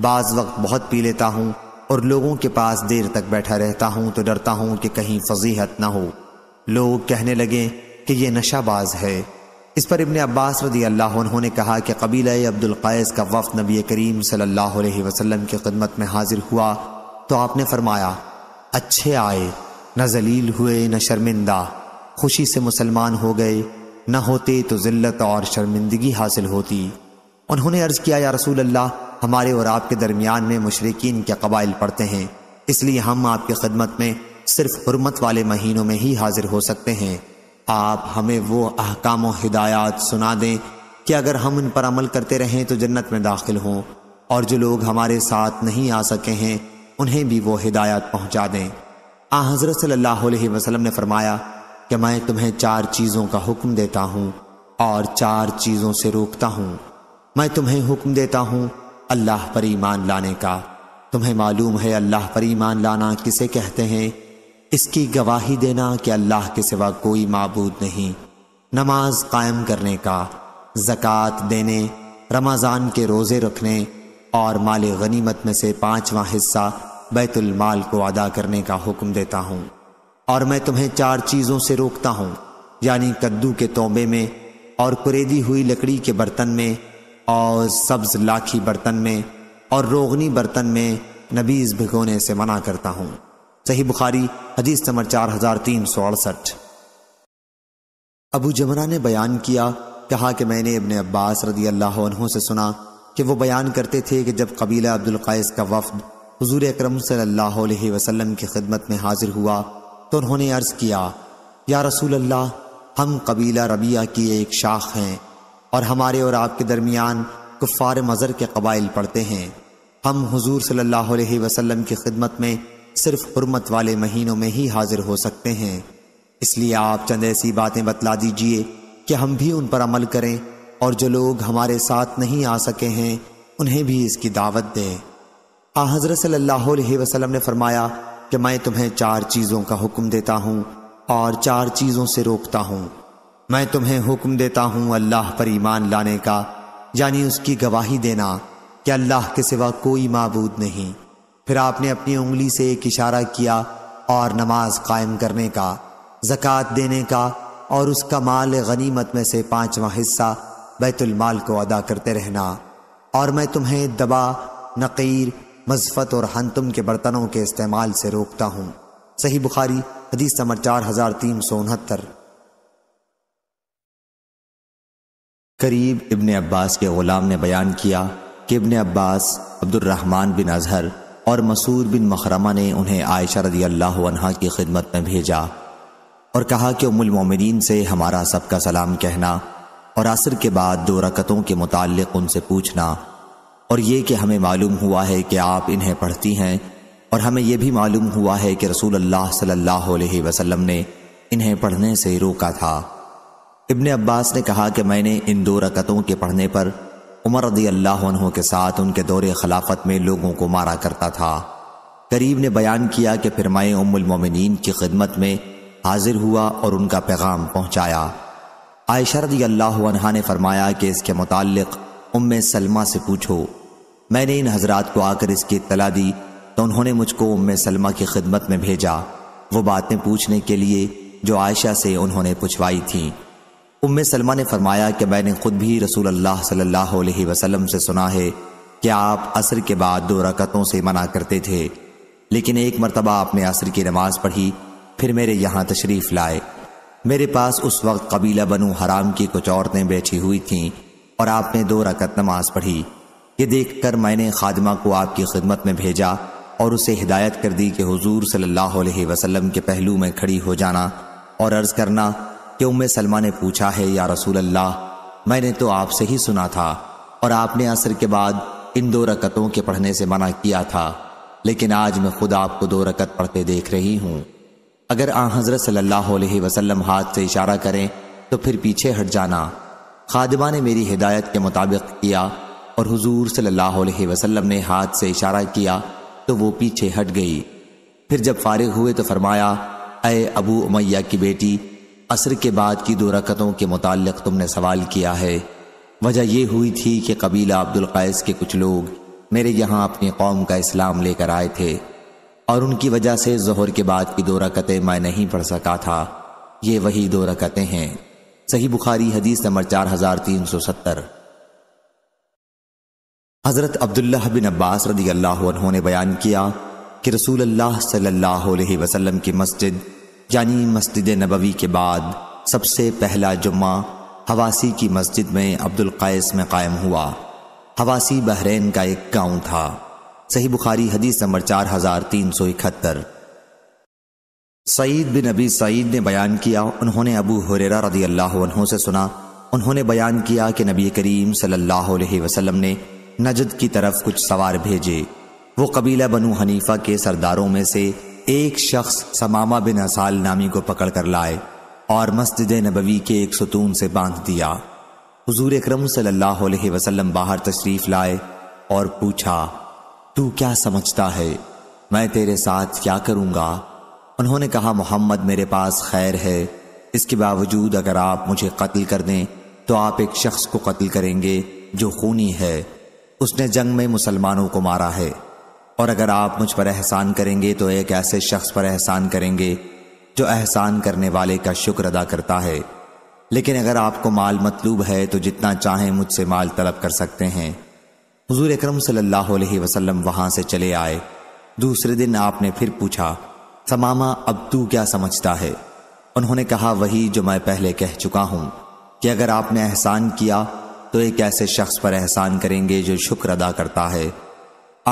बाज़ वक्त बहुत पी लेता हूँ और लोगों के पास देर तक बैठा रहता हूँ तो डरता हूँ कि कहीं फजीहत ना हो लोग कहने लगे कि यह नशाबाज है इस पर इबन अब्बास रदी अल्लाह उन्होंने कहा कि कबीला अब्दुल कैस का वफ़ नबी करीम सल्लल्लाहु अलैहि वसल्लम की खिदमत में हाजिर हुआ तो आपने फरमाया अच्छे आए न जलील हुए न शर्मिंदा खुशी से मुसलमान हो गए न होते तो ज़िल्लत और शर्मिंदगी हासिल होती उन्होंने अर्ज़ किया या रसूल अल्लाह हमारे और आपके दरमियान में मशरकिन के कबाइल पड़ते हैं इसलिए हम आपकी खिदमत में सिर्फ हरमत वाले महीनों में ही हाजिर हो सकते हैं आप हमें वो अहकाम हिदायत सुना दें कि अगर हम उन पर अमल करते रहें तो जन्नत में दाखिल हों और जो लोग हमारे साथ नहीं आ सके हैं उन्हें भी वो हिदायत पहुंचा दें आ हज़रत सल्लल्लाहु अलैहि वसल्लम ने फरमाया कि मैं तुम्हें चार चीज़ों का हुक्म देता हूँ और चार चीज़ों से रोकता हूँ मैं तुम्हें हुक्म देता हूँ अल्लाह पर ईमान लाने का तुम्हें मालूम है अल्लाह पर ईमान लाना किसे कहते हैं इसकी गवाही देना कि अल्लाह के सिवा कोई मबूद नहीं नमाज कायम करने का जक़ात देने रमज़ान के रोज़े रखने और माल गनीमत में से पाँचवा हिस्सा बैतुलमाल को अदा करने का हुक्म देता हूँ और मैं तुम्हें चार चीज़ों से रोकता हूँ यानी कद्दू के तोबे में और कुरेदी हुई लकड़ी के बर्तन में और सब्ज लाखी बर्तन में और रोगनी बर्तन में नबीज़ भिगोने से मना करता हूँ सही बुखारी हदीस नंबर चार हजार तीन सौ अड़सठ अबू जमना ने बयान किया कहा कि मैंने इबन अब्बास रदी अल्लाह से सुना कि वो बयान करते थे कि जब कबीला अब्दुल कायस का वफद हजूर अक्रम सल्लाम की खिदमत में हाजिर हुआ तो उन्होंने अर्ज़ किया या रसूल अल्लाह हम कबीला रबिया की एक शाख हैं और हमारे और आपके दरमियान कुफ़ार मज़र के कबाइल पढ़ते हैं हम हजूर सल्ला वसलम की खिदमत में सिर्फ हरमत वाले महीनों में ही हाजिर हो सकते हैं इसलिए आप चंद ऐसी बातें बतला दीजिए कि हम भी उन पर अमल करें और जो लोग हमारे साथ नहीं आ सके हैं उन्हें भी इसकी दावत दें आ हज़रत सल्ला वसलम ने फरमाया कि मैं तुम्हें चार चीज़ों का हुक्म देता हूँ और चार चीज़ों से रोकता हूँ मैं तुम्हें हुक्म देता हूँ अल्लाह पर ईमान लाने का यानी उसकी गवाही देना कि अल्लाह के सिवा कोई मबूद नहीं फिर आपने अपनी उंगली से एक इशारा किया और नमाज कायम करने का जक़ात देने का और उसका माल गनीमत में से पांचवा हिस्सा बैतुलमाल को अदा करते रहना और मैं तुम्हें दबा नकीर मजफत और हंतुम के बर्तनों के इस्तेमाल से रोकता हूँ सही बुखारी हदीस नंबर चार हजार तीन सौ उनहत्तर करीब इब्ने अब्बास के ग़ुलाम ने बयान किया कि इब्ने अब्बास अब्दुलरहमान बिन अजहर और मसूर बिन मखरमा ने उन्हें आयशा रजी अल्लाह की खिदमत में भेजा और कहा कि उमुल मोमिनीन से हमारा सबका सलाम कहना और आसर के बाद दो रकतों के मुतक उनसे पूछना और ये कि हमें मालूम हुआ है कि आप इन्हें पढ़ती हैं और हमें यह भी मालूम हुआ है कि रसूल अल्लाह सल्लल्लाहु अलैहि वसल्लम ने इन्हें पढ़ने से रोका था इब्ने अब्बास ने कहा कि मैंने इन दो रकतों के पढ़ने पर उमर रदी अल्लाह के साथ उनके दौरे खिलाफत में लोगों को मारा करता था करीब ने बयान किया कि फिर मैं उमिन की खिदमत में हाजिर हुआ और उनका पैगाम पहुंचाया आयशा रदी अल्लाह ने फरमाया कि इसके मुतक उम सलमा से पूछो मैंने इन हजरात को आकर इसकी इतला दी तो उन्होंने मुझको उम सलमा की खिदमत में भेजा वो बातें पूछने के लिए जो आयशा से उन्होंने पूछवाई थी उम्म सलमा ने फरमाया कि मैंने खुद भी रसूल अल्लाह सल्लल्लाहु अलैहि वसल्लम से सुना है कि आप असर के बाद दो रकतों से मना करते थे लेकिन एक मरतबा आपने असर की नमाज पढ़ी फिर मेरे यहाँ तशरीफ़ लाए मेरे पास उस वक्त कबीला बनु हराम की कुछ औरतें बैठी हुई थीं और आपने दो रकत नमाज पढ़ी ये देख कर मैंने खादमा को आपकी खिदमत में भेजा और उसे हिदायत कर दी कि हुजूर सल्लल्लाहु अलैहि वसल्लम के पहलू में खड़ी हो जाना और अर्ज़ करना कि उम्मे सलमा ने पूछा है या रसूल अल्लाह मैंने तो आपसे ही सुना था और आपने असर के बाद इन दो रकतों के पढ़ने से मना किया था लेकिन आज मैं खुद आपको दो रकत पढ़ते देख रही हूँ अगर आ हजरत सल्लल्लाहु अलैहि वसल्लम हाथ से इशारा करें तो फिर पीछे हट जाना खादिमा ने मेरी हिदायत के मुताबिक किया और हुजूर सल्लल्लाहु अलैहि वसल्लम ने हाथ से इशारा किया तो वो पीछे हट गई फिर जब फारिग हुए तो फरमाया अय अबू उमैया की बेटी असर के बाद की दो रकतों के मुतालिक तुमने सवाल किया है वजह यह हुई थी कि कबीला अब्दुल कैस के कुछ लोग मेरे यहाँ अपनी कौम का इस्लाम लेकर आए थे और उनकी वजह से जहर के बाद की दो रकतें मैं नहीं पढ़ सका था ये वही दो रकतें हैं सही बुखारी हदीस नंबर चार हजार तीन सौ सत्तर हजरत अब्दुल्ला बिन अब्बास रदी अल्लाह ने बयान किया कि रसूल अल्लाह सल्लल्लाहु की मस्जिद यानी मस्जिद नबवी के बाद सबसे पहला जुम्मा हवासी की मस्जिद में अब्दुल कैस में कायम हुआ हवासी बहरेन का एक गांव था सही बुखारी हदीस नंबर चार हजार तीन सौ इकहत्तर सईद बिन नबी सईद ने बयान किया उन्होंने अबू हुरेरा रदी अल्लाह से सुना उन्होंने बयान किया कि नबी करीम सल्लल्लाहु अलैहि वसल्लम ने नजद की तरफ कुछ सवार भेजे वो कबीला बनु हनीफा के सरदारों में से एक शख्स समामा बिन असाल नामी को पकड़ कर लाए और मस्जिद नबवी के एक सुतून से बांध दिया हजूर करम सल्लल्लाहु अलैहि वसल्लम बाहर तशरीफ लाए और पूछा तू क्या समझता है मैं तेरे साथ क्या करूँगा उन्होंने कहा मोहम्मद मेरे पास खैर है इसके बावजूद अगर आप मुझे कत्ल कर दें तो आप एक शख्स को कत्ल करेंगे जो खूनी है उसने जंग में मुसलमानों को मारा है और अगर आप मुझ पर एहसान करेंगे तो एक ऐसे शख्स पर एहसान करेंगे जो एहसान करने वाले का शुक्र अदा करता है लेकिन अगर आपको माल मतलूब है तो जितना चाहें मुझसे माल तलब कर सकते हैं हजूर अक्रम सल्लल्लाहु अलैहि वहां से चले आए दूसरे दिन आपने फिर पूछा समामा अब तू क्या समझता है उन्होंने कहा वही जो मैं पहले कह चुका हूं कि अगर आपने एहसान किया तो एक ऐसे शख्स पर एहसान करेंगे जो शुक्र अदा करता है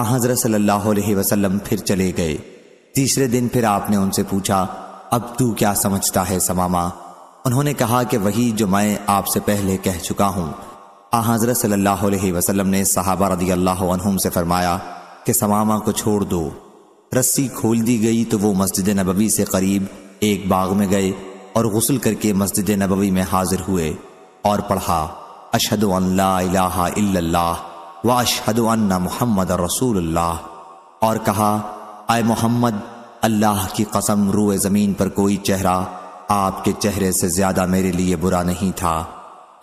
हजरत सल्लल्लाहु अलैहि वसल्लम फिर चले गए तीसरे दिन फिर आपने उनसे पूछा अब तू क्या समझता है समामा उन्होंने कहा कि वही जो मैं आपसे पहले कह चुका हूँ हजरत सल्लल्लाहु अलैहि वसल्लम ने सहाबा रदी अल्लाह से फरमाया कि समामा को छोड़ दो रस्सी खोल दी गई तो वो मस्जिद नबवी से करीब एक बाग में गए और गसल करके मस्जिद नबवी में हाजिर हुए और पढ़ा अशद अल्लाह अन्ना मोहम्मद रसूल और कहा आए मोहम्मद अल्लाह की कसम रूए ज़मीन पर कोई चेहरा आपके चेहरे से ज़्यादा मेरे लिए बुरा नहीं था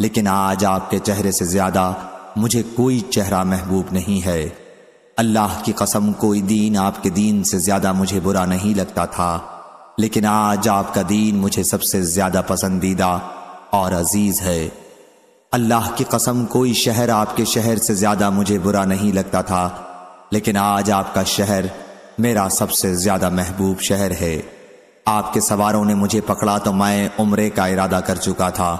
लेकिन आज आपके चेहरे से ज़्यादा मुझे कोई चेहरा महबूब नहीं है अल्लाह की कसम कोई दीन आपके दीन से ज़्यादा मुझे बुरा नहीं लगता था लेकिन आज आपका दीन मुझे सबसे ज़्यादा पसंदीदा और अजीज़ है अल्लाह की कसम कोई शहर आपके शहर से ज्यादा मुझे बुरा नहीं लगता था लेकिन आज आपका शहर मेरा सबसे ज्यादा महबूब शहर है आपके सवारों ने मुझे पकड़ा तो मैं उमरे का इरादा कर चुका था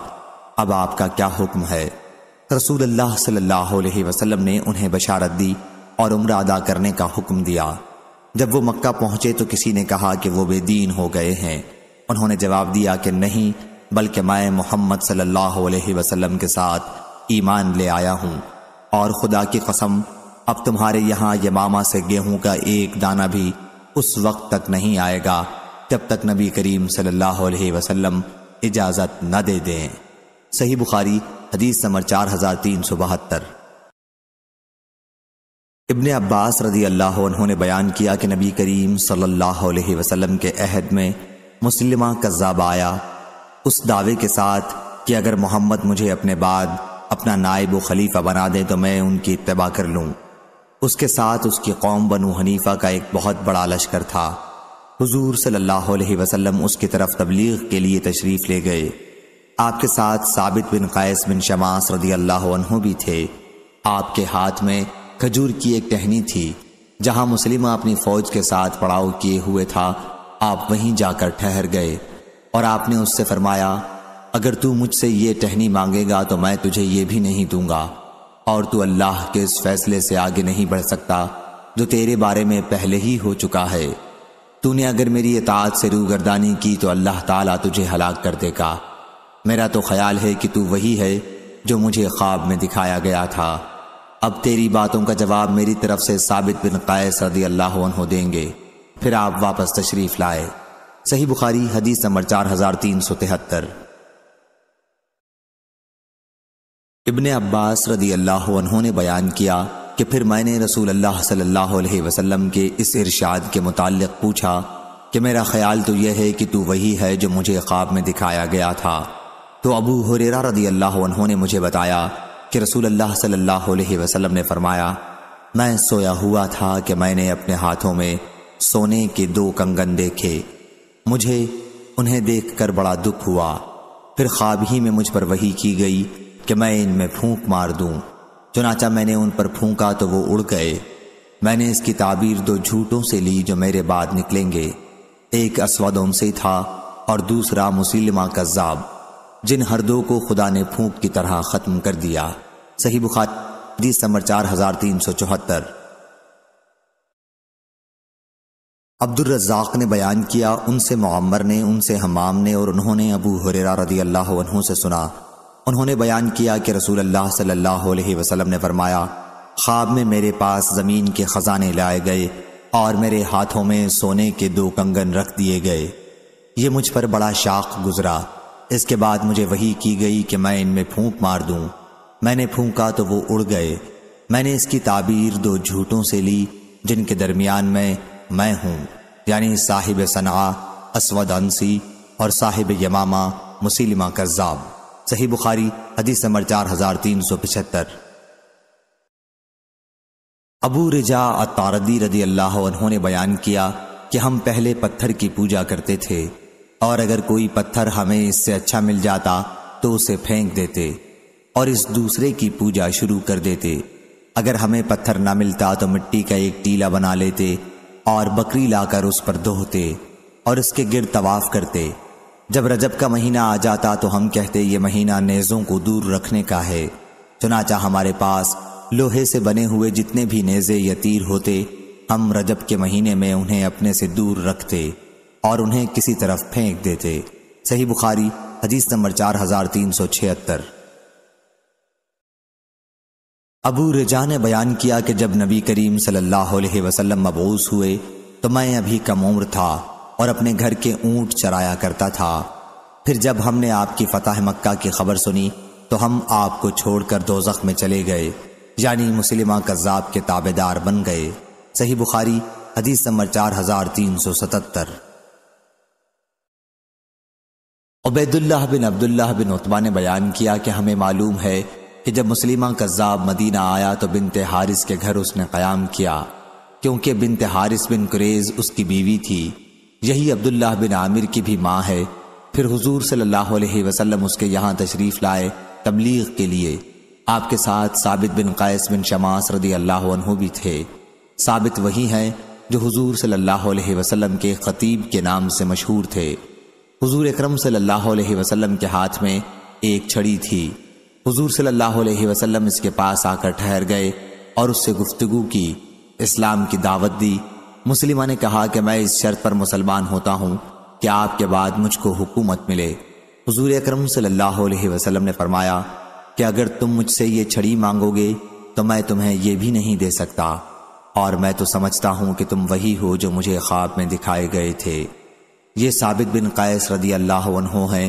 अब आपका क्या हुक्म है रसूल अल्लाह सल्लल्लाहु अलैहि वसल्लम ने उन्हें बशारत दी और उम्र अदा करने का हुक्म दिया जब वो मक्का पहुंचे तो किसी ने कहा कि वो बेदीन हो गए हैं उन्होंने जवाब दिया कि नहीं बल्कि मैं मोहम्मद सल्लल्लाहु वसल्लम के साथ ईमान ले आया हूँ और खुदा की कसम अब तुम्हारे यहाँ यमामा से गेहूँ का एक दाना भी उस वक्त तक नहीं आएगा जब तक नबी करीम सल्लल्लाहु अलैहि वसल्लम इजाज़त न दे दें सही बुखारी हदीस नंबर चार हजार तीन सौ बहत्तर इबन अब्बास रदी अल्लाह उन्होंने बयान किया कि नबी करीम सल्लल्लाहु अलैहि वसल्लम के अहद में मुसलिमा कज्जाब आया उस दावे के साथ कि अगर मोहम्मद मुझे अपने बाद अपना नायब खलीफा बना दे तो मैं उनकी इतबा कर लूँ उसके साथ उसकी कौम बनु हनीफा का एक बहुत बड़ा लश्कर था हुजूर सल्लल्लाहु अलैहि वसल्लम उसकी तरफ तबलीग के लिए तशरीफ़ ले गए आपके साथ साबित बिन कैस बिन शमास रदी अल्लाह भी थे आपके हाथ में खजूर की एक टहनी थी जहां मुस्लिम अपनी फौज के साथ पड़ाव किए हुए था आप वहीं जाकर ठहर गए और आपने उससे फरमाया अगर तू मुझसे ये टहनी मांगेगा तो मैं तुझे ये भी नहीं दूंगा और तू अल्लाह के इस फैसले से आगे नहीं बढ़ सकता जो तेरे बारे में पहले ही हो चुका है तूने अगर मेरी इताद से गर्दानी की तो अल्लाह ताला तुझे हलाक कर देगा मेरा तो ख्याल है कि तू वही है जो मुझे ख्वाब में दिखाया गया था अब तेरी बातों का जवाब मेरी तरफ से साबित बिन कैस अल्लाह देंगे फिर आप वापस तशरीफ लाए सही बुखारी हदीस नंबर चार हजार तीन सौ तिहत्तर इबन अब्बास रदी अल्लाह ने बयान किया कि फिर मैंने रसूल अल्लाह सल्लल्लाहु अलैहि वसल्लम के इस इरशाद के मुतालिक पूछा कि मेरा ख्याल तो यह है कि तू वही है जो मुझे ख्वाब में दिखाया गया था तो अबू हुरेरा रदी अल्लाह ने मुझे बताया कि रसूल अल्लाह सल्लल्लाहु अलैहि वसल्लम ने फरमाया मैं सोया हुआ था कि मैंने अपने हाथों में सोने के दो कंगन देखे मुझे उन्हें देखकर बड़ा दुख हुआ फिर ख्वाब ही में मुझ पर वही की गई कि मैं इनमें फूंक मार दूं चुनाचा मैंने उन पर फूंका तो वो उड़ गए मैंने इसकी ताबीर दो झूठों से ली जो मेरे बाद निकलेंगे एक असवदोम से था और दूसरा मुसलिमा कज्जाब जिन हर दो को खुदा ने फूंक की तरह खत्म कर दिया सही बुखार दिसंबर चार हजार तीन सौ चौहत्तर अब्दुलरजाक ने बयान किया उनसे मम्मर ने उनसे हमाम ने और उन्होंने अबू हुररा रदी अल्लाह से सुना उन्होंने बयान किया कि रसूल अल्लाह सल्लल्लाहु अलैहि वसल्लम ने फरमाया ख्वाब में मेरे पास ज़मीन के ख़जाने लाए गए और मेरे हाथों में सोने के दो कंगन रख दिए गए ये मुझ पर बड़ा शाख गुजरा इसके बाद मुझे वही की गई कि मैं इनमें फूंक मार दूँ मैंने फूंका तो वो उड़ गए मैंने इसकी ताबीर दो झूठों से ली जिनके दरमियान में मैं हूँ यानी साहिब सना असवद अंसी और साहिब यमामा मुसलिमा कज़ाब सही बुखारी हदीस नंबर चार हजार तीन सौ पिछहत्तर अबू रिजा अतारदी रदी अल्लाह उन्होंने बयान किया कि हम पहले पत्थर की पूजा करते थे और अगर कोई पत्थर हमें इससे अच्छा मिल जाता तो उसे फेंक देते और इस दूसरे की पूजा शुरू कर देते अगर हमें पत्थर ना मिलता तो मिट्टी का एक टीला बना लेते और बकरी लाकर उस पर दोहते और उसके गिर तवाफ करते जब रजब का महीना आ जाता तो हम कहते ये महीना नेज़ों को दूर रखने का है चुनाचा हमारे पास लोहे से बने हुए जितने भी नेज़े या तीर होते हम रजब के महीने में उन्हें अपने से दूर रखते और उन्हें किसी तरफ फेंक देते सही बुखारी हदीस नंबर चार हजार तीन सौ छिहत्तर अबू रजा ने बयान किया कि जब नबी करीम सल्लल्लाहु अलैहि वसल्लम मबूस हुए तो मैं अभी कम उम्र था और अपने घर के ऊंट चराया करता था फिर जब हमने आपकी फतेह मक्का की खबर सुनी तो हम आपको छोड़कर दो में चले गए यानी मुसलिमा कज्जाब के ताबेदार बन गए सही बुखारी हदीस नंबर चार हजार तीन सौ सतहत्तर उबैदुल्लाह बिन अब्दुल्लाह बिन उत्मा ने बयान किया कि हमें मालूम है कि जब मुसलिमा कज़ाब मदीना आया तो बिनते हारिस के घर उसने क़याम किया क्योंकि बिनते हारिस बिन कुरेज उसकी बीवी थी यही अब्दुल्लाह बिन आमिर की भी माँ है फिर हुजूर सल्लल्लाहु अलैहि वसल्लम उसके यहाँ तशरीफ़ लाए तबलीग के लिए आपके साथ साबित बिन कैस बिन शमास रदी अल्लाह भी थे साबित वही हैं जो हुजूर सल्लल्लाहु अलैहि वसल्लम के ख़तीब के नाम से मशहूर थे हुजूर अकरम सल्लल्लाहु अलैहि वसल्लम के हाथ में एक छड़ी थी हजूर सल्लाम इसके पास आकर ठहर गए और उससे गुफ्तगु की इस्लाम की दावत दी मुसलिमा ने कहा कि मैं इस शर्त पर मुसलमान होता हूँ कि आपके बाद मुझको हुकूमत मिले हजूर अक्रम सल्लाम ने फरमाया कि अगर तुम मुझसे ये छड़ी मांगोगे तो मैं तुम्हें यह भी नहीं दे सकता और मैं तो समझता हूँ कि तुम वही हो जो मुझे ख्वाब में दिखाए गए थे ये साबित बिन कैस रदी अल्लाह हैं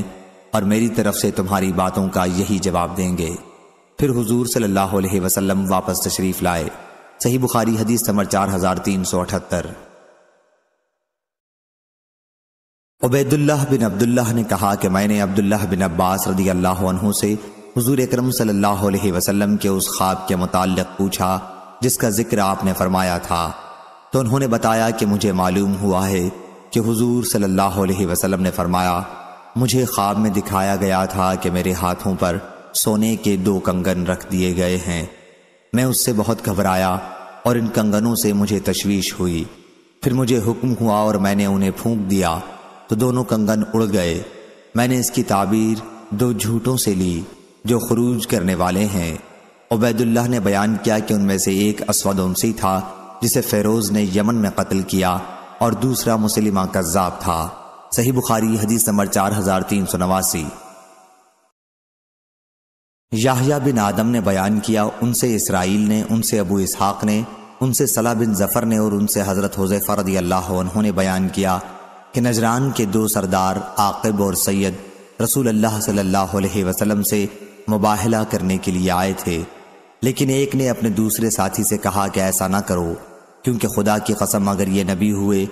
और मेरी तरफ से तुम्हारी बातों का यही जवाब देंगे फिर हुजूर सल्लल्लाहु अलैहि वसल्लम वापस तशरीफ लाए सही बुखारी हदीस नंबर चार हजार तीन सौ अठहत्तर उबैदुल्लाह बिन अब्दुल्लाह ने कहा कि मैंने अब्दुल्लाह बिन अब्बास रदी अल्लाह से हजूर अक्रम सल्लल्लाहु अलैहि वसल्लम के उस ख्वाब के मुतालक पूछा जिसका जिक्र आपने फरमाया था तो उन्होंने बताया कि मुझे मालूम हुआ है कि हुजूर सल्लल्लाहु अलैहि वसल्लम ने फरमाया मुझे ख्वाब में दिखाया गया था कि मेरे हाथों पर सोने के दो कंगन रख दिए गए हैं मैं उससे बहुत घबराया और इन कंगनों से मुझे तशवीश हुई फिर मुझे हुक्म हुआ और मैंने उन्हें फूंक दिया तो दोनों कंगन उड़ गए मैंने इसकी ताबीर दो झूठों से ली जो खरूज करने वाले हैं उबैदुल्लाह ने बयान किया कि उनमें से एक उनसी था जिसे फेरोज़ ने यमन में कत्ल किया और दूसरा मुसलिमा कज्जाब था सही बुखारी हदीस नंबर चार हजार तीन सौ नवासी याहिया बिन आदम ने बयान किया उनसे इसराइल ने उनसे अबू इसहाक ने उनसे सलाह बिन जफ़र ने और उनसे हज़रत होज़ैफ़ा रदी अल्लाह उन्होंने बयान किया कि नजरान के दो सरदार आक़ब और सैयद रसूल अल्लाह सल्लल्लाहु अलैहि वसल्लम से मुबाहला करने के लिए आए थे लेकिन एक ने अपने दूसरे साथी से कहा कि ऐसा ना करो क्योंकि खुदा की कसम अगर ये नबी हुए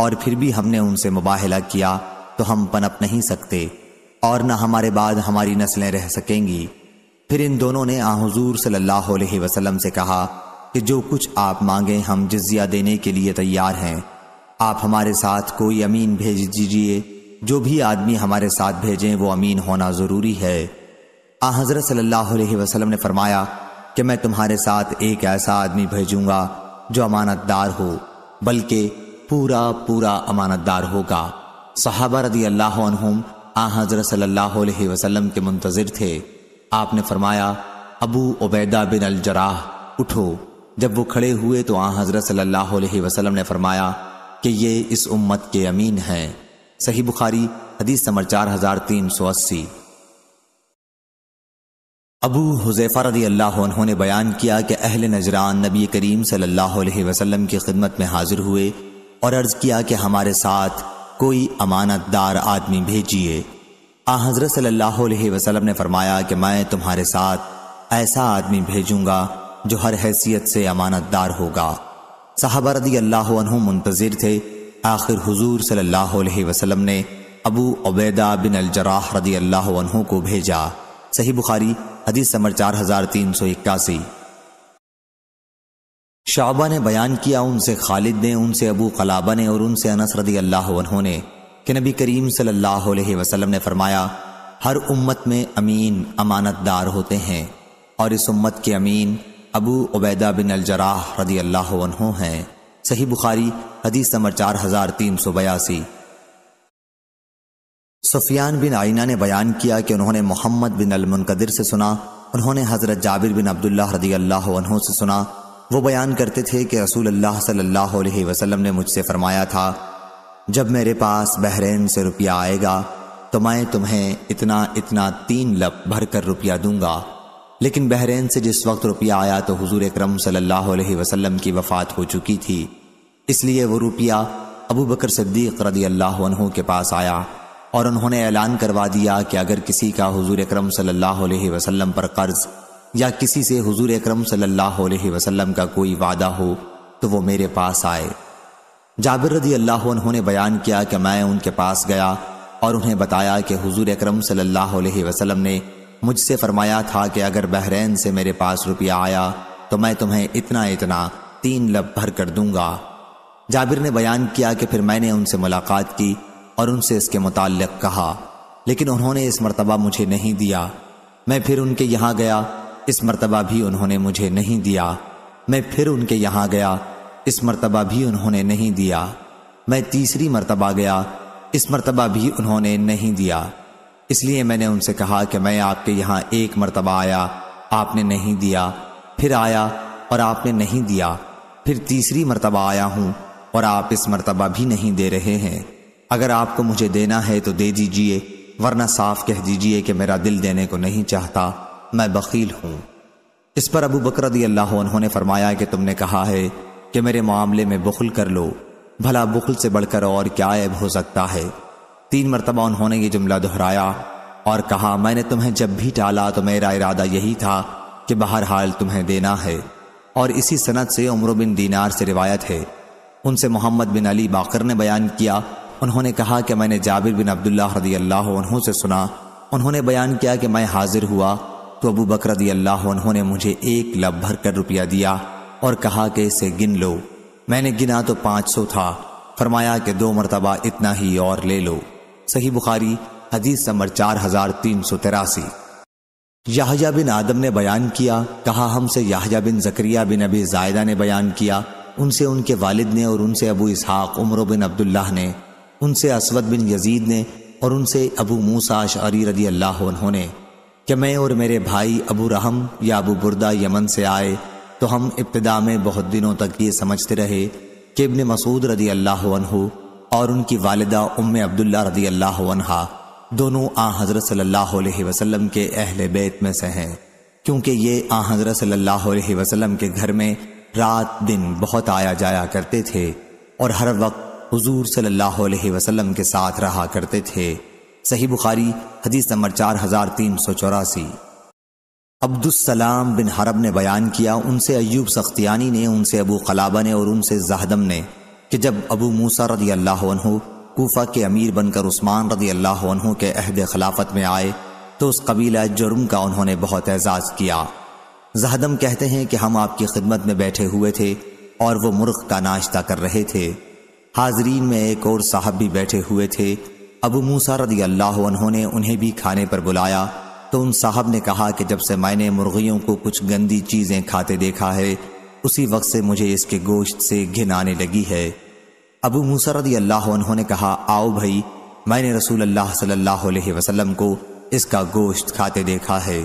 और फिर भी हमने उनसे मुबाहला किया तो हम पनप नहीं सकते और न हमारे बाद हमारी नस्लें रह सकेंगी फिर इन दोनों ने आजूर सल्लाह वसलम से कहा कि जो कुछ आप मांगे हम जजिया देने के लिए तैयार हैं आप हमारे साथ कोई अमीन भेज दीजिए जो भी आदमी हमारे साथ भेजें वो अमीन होना ज़रूरी है आ हज़रत सल्लल्लाहु अलैहि वसल्लम ने फरमाया कि मैं तुम्हारे साथ एक ऐसा आदमी भेजूंगा जो अमानतदार हो बल्कि पूरा पूरा अमानतदार होगा सहाबा रदी अल्लाह हजरत सल्लल्लाहु के मुंतजर थे आपने फरमाया अबू उबैदा बिन अल जराह उठो जब वो खड़े हुए तो आ हजरत सल्लल्लाहु अलैहि वसल्लम ने फरमाया कि ये इस उम्मत के अमीन हैं सही बुखारी हदीस समर चार हजार तीन सौ अस्सी अबू हुजैफा रदी अल्लाह ने बयान किया कि अहल नजरान नबी करीम सल्लल्लाहु अलैहि वसल्लम की खिदमत में हाजिर हुए और अर्ज किया कि हमारे साथ कोई अमानतदार आदमी भेजिए आ हजरत सल्लल्लाहु अलैहि वसल्लम ने फरमाया कि मैं तुम्हारे साथ ऐसा आदमी भेजूंगा जो हर हैसियत से अमानतदार होगा साहबा रदी अल्लाह मुंतजिर थे आखिर हजूर सल्लल्लाहु अलैहि ने अबू अबैदा बिन अलजराह रदी अल्लाह को भेजा सही बुखारी हदीस समर चार हजार तीन सौ इक्यासी शाबा ने बयान किया उनसे खालिद ने उनसे अबू कलाबा ने और उनसे अनस रदी अल्लाह ने कि नबी करीम सल्लल्लाहु अलैहि वसल्लम ने फरमाया हर उम्मत में अमीन अमानतदार होते हैं और इस उम्मत के अमीन अबू उबैदा बिन अलजराह रदी अल्लाह हैं सही बुखारी हदीस नंबर चार हजार तीन सौ बयासी सुफियान बिन आइना ने बयान किया कि उन्होंने मोहम्मद बिन अलमुनकदिर से सुना उन्होंने हजरत जाबिर बिन अब्दुल्ला रदी अल्लाह से सुना वो बयान करते थे कि रसूल अल्लाह सल्लल्लाहु अलैहि वसल्लम ने मुझसे फरमाया था जब मेरे पास बहरीन से रुपया आएगा तो मैं तुम्हें इतना इतना तीन लब कर रुपया दूंगा लेकिन बहरीन से जिस वक्त रुपया आया तो हुजूर अकरम सल्लल्लाहु अलैहि वसल्लम की वफ़ात हो चुकी थी इसलिए वो रुपया अबू बकर सिद्दीक रदी अल्लाह के पास आया और उन्होंने ऐलान करवा दिया कि अगर किसी का हुजूर अकरम सल्लल्लाहु अलैहि वसल्लम पर कर्ज़ या किसी से हुजूर अकरम सल्लल्लाहु अलैहि वसल्लम का कोई वादा हो तो वो मेरे पास आए जाबिर रदी अल्लाह उन्होंने बयान किया कि मैं उनके पास गया और उन्हें बताया कि हुजूर अकरम सल्लल्लाहु अलैहि वसल्लम ने मुझसे फरमाया था कि अगर बहरीन से मेरे पास रुपया आया तो मैं तुम्हें इतना इतना तीन लब भर कर दूंगा जाबिर ने बयान किया कि फिर मैंने उनसे मुलाकात की और उनसे इसके मुतक कहा लेकिन उन्होंने इस मरतबा मुझे नहीं दिया मैं फिर उनके यहाँ गया इस मर्तबा भी उन्होंने मुझे नहीं दिया मैं फिर उनके यहाँ गया इस मर्तबा भी उन्होंने नहीं दिया मैं तीसरी मर्तबा गया इस मर्तबा भी उन्होंने नहीं दिया इसलिए मैंने उनसे कहा कि मैं आपके यहाँ एक मर्तबा आया आपने नहीं दिया फिर आया और आपने नहीं दिया फिर तीसरी मर्तबा आया हूँ और आप इस मर्तबा भी नहीं दे रहे हैं अगर आपको मुझे देना है तो दे दीजिए वरना साफ कह दीजिए कि मेरा दिल देने को नहीं चाहता मैं बकील हूँ इस पर अबू बकर अल्लाह उन्होंने फरमाया कि तुमने कहा है कि मेरे मामले में बुखल कर लो भला बुखल से बढ़कर और क्या ऐब हो सकता है तीन मरतबा उन्होंने ये जुमला दोहराया और कहा मैंने तुम्हें जब भी टाला तो मेरा इरादा यही था कि हाल तुम्हें देना है और इसी सनत से उम्र बिन दीनार से रिवायत है उनसे मोहम्मद बिन अली बाकर ने बयान किया उन्होंने कहा कि मैंने जाबिर बिन अब्दुल्ला रदी अल्लाह उन्होंने सुना उन्होंने बयान किया कि मैं हाजिर हुआ तो अबू बकर ने मुझे एक लब भर कर रुपया दिया और कहा कि इसे गिन लो मैंने गिना तो पाँच सौ था फरमाया कि दो मरतबा इतना ही और ले लो सही बुखारी हदीस नंबर चार हजार तीन सौ तिरासी याहजा बिन आदम ने बयान किया कहा हमसे याहजा बिन जकरिया बिन अबी जायदा ने बयान किया उनसे उनके वालिद ने और उनसे अबू इसहाक उमर बिन अब्दुल्लाह ने उनसे असवद बिन यजीद ने और उनसे अबू मूसा शरी रदी अल्लाह उन्होंने कि मैं और मेरे भाई अबू रहम या अबू बुरदा यमन से आए तो हम इब्तदा में बहुत दिनों तक ये समझते रहे कि इबन मसूद रदी अल्लाह और उनकी वालदा उम अब्दुल्ला रदी अल्लाह दोनों आ हज़रत सल्लल्लाहु अलैहि वसल्लम के अहल बैत में से हैं क्योंकि ये आ हज़रत सल्लल्लाहु अलैहि वसल्लम के घर में रात दिन बहुत आया जाया करते थे और हर वक्त हुजूर सल्लल्लाहु अलैहि वसल्लम के साथ रहा करते थे सही बुखारी हदीस नंबर चार हजार तीन सौ चौरासी अब्दुलसलाम बिन हरब ने बयान किया उनसे अयूब सख्तियानी ने उनसे अबू खलाबा ने और उनसे जहदम ने कि जब अबू मूसा रदी अल्लाह कोफा के अमीर बनकर उस्मान रदी अल्लाह के अहद खिलाफत में आए तो उस कबीला जुर्म का उन्होंने बहुत एजाज़ किया जहदम कहते हैं कि हम आपकी खिदमत में बैठे हुए थे और वो मुर्ख का नाश्ता कर रहे थे हाजरीन में एक और साहब भी बैठे हुए थे अबू मूसा रदी अल्लाह उन्होंने उन्हें भी खाने पर बुलाया तो उन साहब ने कहा कि जब से मैंने मुर्गियों को कुछ गंदी चीज़ें खाते देखा है उसी वक्त से मुझे इसके गोश्त से घिन आने लगी है अबू मूसा रदी अल्लाह उन्होंने कहा आओ भाई मैंने रसूल अल्लाह सल्लल्लाहु अलैहि वसल्लम को इसका गोश्त खाते देखा है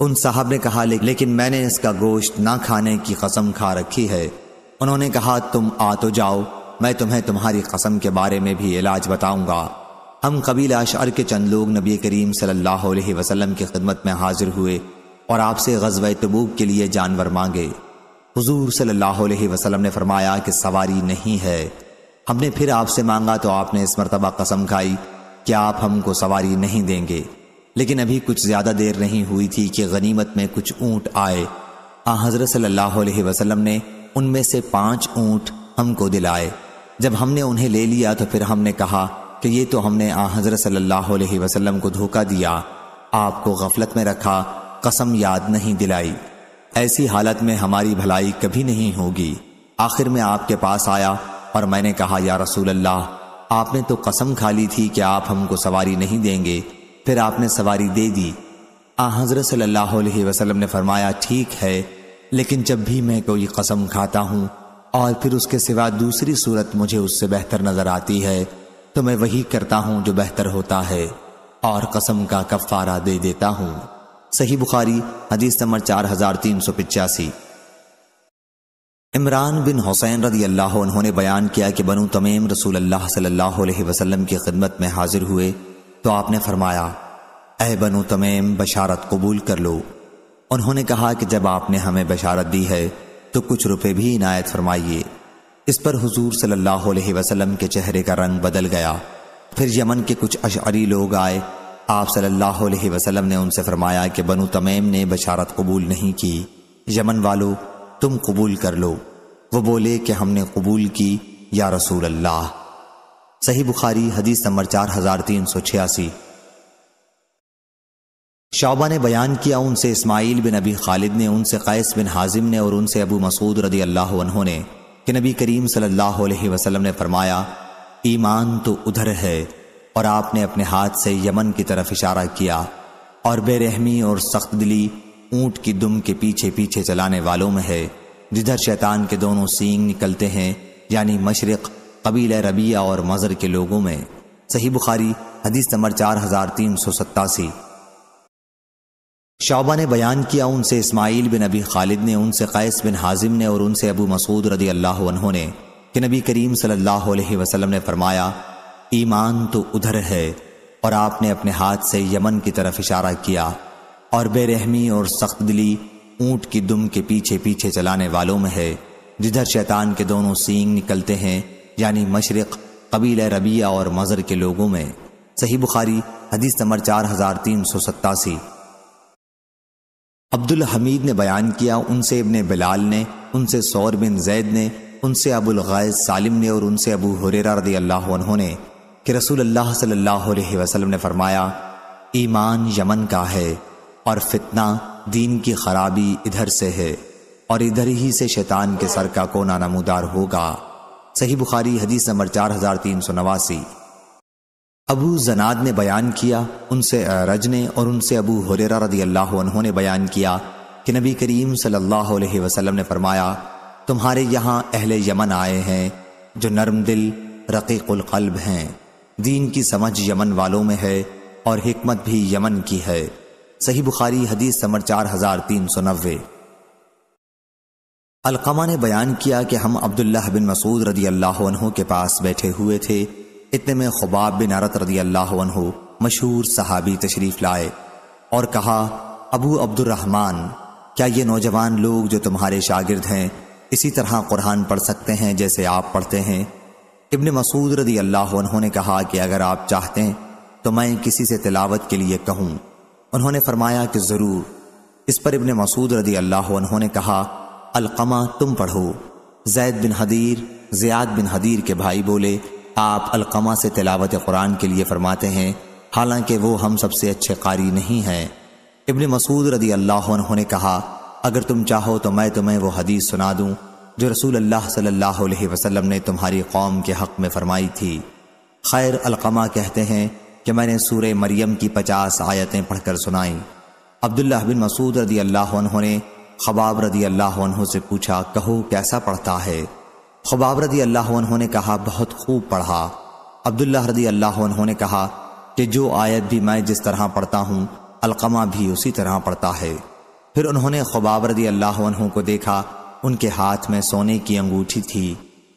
उन साहब ने कहा ले, लेकिन मैंने इसका गोश्त ना खाने की कसम खा रखी है उन्होंने कहा तुम आ तो जाओ मैं तुम्हें तुम्हारी कसम के बारे में भी इलाज बताऊंगा हम कबील अशार के चंद लोग नबी करीम सल्लल्लाहु अलैहि वसल्लम की खिदमत में हाजिर हुए और आपसे गजब तबूक के लिए जानवर मांगे हुजूर सल्लल्लाहु अलैहि वसल्लम ने फरमाया कि सवारी नहीं है हमने फिर आपसे मांगा तो आपने इस मरतबा कसम खाई कि आप हमको सवारी नहीं देंगे लेकिन अभी कुछ ज़्यादा देर नहीं हुई थी कि गनीमत में कुछ ऊँट आए आ हाँ, हज़रत सल्लल्लाहु अलैहि वसल्लम ने उनमें से पाँच ऊँट हमको दिलाए जब हमने उन्हें ले लिया तो फिर हमने कहा कि ये तो हमने आ हज़रत सल्लल्लाहु अलैहि वसल्लम को धोखा दिया आपको गफलत में रखा कसम याद नहीं दिलाई ऐसी हालत में हमारी भलाई कभी नहीं होगी आखिर में आपके पास आया और मैंने कहा या रसूल अल्लाह आपने तो कसम खा ली थी कि आप हमको सवारी नहीं देंगे फिर आपने सवारी दे दी आ हज़रत सल्लल्लाहु अलैहि वसल्लम ने फरमाया ठीक है लेकिन जब भी मैं कोई कसम खाता हूँ और फिर उसके सिवा दूसरी सूरत मुझे उससे बेहतर नज़र आती है तो मैं वही करता हूं जो बेहतर होता है और कसम का कफारा दे देता हूं सही बुखारी हदीस नंबर चार हजार तीन सौ पिचासी इमरान बिन हुसैन रदी अल्लाह उन्होंने बयान किया कि बनु तमीम रसूल अल्लाह सल्लल्लाहु अलैहि वसल्लम की खिदमत में हाजिर हुए तो आपने फरमाया अह बनु तमीम बशारत कबूल कर लो उन्होंने कहा कि जब आपने हमें बशारत दी है तो कुछ रुपए भी इनायत फरमाइए इस पर हुजूर सल्लल्लाहु अलैहि वसल्लम के चेहरे का रंग बदल गया फिर यमन के कुछ अशरी लोग आए आप सल्लल्लाहु अलैहि वसल्लम ने उनसे फरमाया कि बनु तमीम ने बशारत कबूल नहीं की यमन वालो तुम कबूल कर लो वो बोले कि हमने कबूल की या रसूल अल्लाह सही बुखारी हदीस नंबर चार हजार तीन सौ छियासी शौबा ने बयान किया उनसे इस्माइल बिन अबी खालिद ने उनसे कैस बिन हाजिम ने और उनसे अबू मसूद रदी अल्लाह ने कि नबी करीम सल्लल्लाहु अलैहि वसल्लम ने फरमाया ईमान तो उधर है और आपने अपने हाथ से यमन की तरफ इशारा किया और बेरहमी और सख्त दिली ऊंट की दुम के पीछे पीछे चलाने वालों में है जिधर शैतान के दोनों सींग निकलते हैं यानी मशरक कबील रबिया और मज़र के लोगों में सही बुखारी हदीस नंबर चार हजार तीन सौ सत्तासी शौबा ने बयान किया उनसे इस्माइल बिन अबी खालिद ने उनसे कैस बिन हाजिम ने और उनसे अबू मसूद रदी अल्लाह ने कि नबी करीम सल्लल्लाहु अलैहि वसल्लम ने फरमाया ईमान तो उधर है और आपने अपने हाथ से यमन की तरफ इशारा किया और बेरहमी और सख्त दिली ऊंट की दुम के पीछे पीछे चलाने वालों में है जिधर शैतान के दोनों सींग निकलते हैं यानी मशरक़ कबील रबिया और मज़र के लोगों में सही बुखारी हदीस नंबर चार हज़ार तीन सौ सत्तासी अब्दुल हमीद ने बयान किया उनसे इबन बिलाल ने उनसे सौर बिन जैद ने उनसे अबुलगैज सालिम ने और उनसे अबू हुरेरा रदी अल्लाह उन्होंने कि रसूल अल्लाह सल्लल्लाहु अलैहि वसल्लम ने फरमाया ईमान यमन का है और फितना दीन की खराबी इधर से है और इधर ही से शैतान के सर का कोना नमोदार होगा सही बुखारी हदीस नंबर चार हजार तीन सौ नवासी अबू जनाद ने बयान किया उनसे अरज ने और उनसे अबू हुरेरा रदी अल्लाह ने बयान किया कि नबी करीम सल्लल्लाहु अलैहि वसल्लम ने फरमाया तुम्हारे यहाँ अहले यमन आए हैं जो नरम दिल रकीकुल कल्ब हैं दीन की समझ यमन वालों में है और हमत भी यमन की है सही बुखारी हदीस समर चार हजार तीन सौ नब्बे अलकमा ने बयान किया कि हम अब्दुल्लाह बिन मसूद रदी अल्लाह के पास बैठे हुए थे इतने में खुबाब बिन अरत रदी अल्लाह मशहूर सहाबी तशरीफ लाए और कहा अबू अब्दुलरहमान क्या ये नौजवान लोग जो तुम्हारे शागिर्द हैं इसी तरह कुरान पढ़ सकते हैं जैसे आप पढ़ते हैं इबन मसूद रदी अल्लाह उन्होंने कहा कि अगर आप चाहते हैं तो मैं किसी से तिलावत के लिए कहूँ उन्होंने फरमाया कि ज़रूर इस पर इबन मसूद रदी अल्लाह उन्होंने कहा अलकमा तुम पढ़ो जैद बिन हदीर जयाद बिन हदीर के भाई बोले आप अलकमा से तिलावत कुरान के लिए फरमाते हैं हालांकि वो हम सबसे अच्छे कारी नहीं हैं इबन मसूद रदी अल्लाह ने कहा अगर तुम चाहो तो मैं तुम्हें वो हदीस सुना दूँ जो रसूल अल्लाह सल्लल्लाहु अलैहि वसल्लम ने तुम्हारी कौम के हक़ में फरमाई थी खैर अलकमा कहते हैं कि मैंने सूर मरियम की पचास आयतें पढ़कर सुनाई अब्दुल्ला बिन मसूद रदी अल्लाह ने खबाब रदी अल्लाह से पूछा कहो कैसा पढ़ता है खबाब रदी अल्लाह ने कहा बहुत खूब पढ़ा अब्दुल्ला रदी अल्लाह उन्होंने कहा कि जो आयत भी मैं जिस तरह पढ़ता हूँ अलकमा भी उसी तरह पढ़ता है फिर उन्होंने खबाब रदी अल्लाह को देखा उनके हाथ में सोने की अंगूठी थी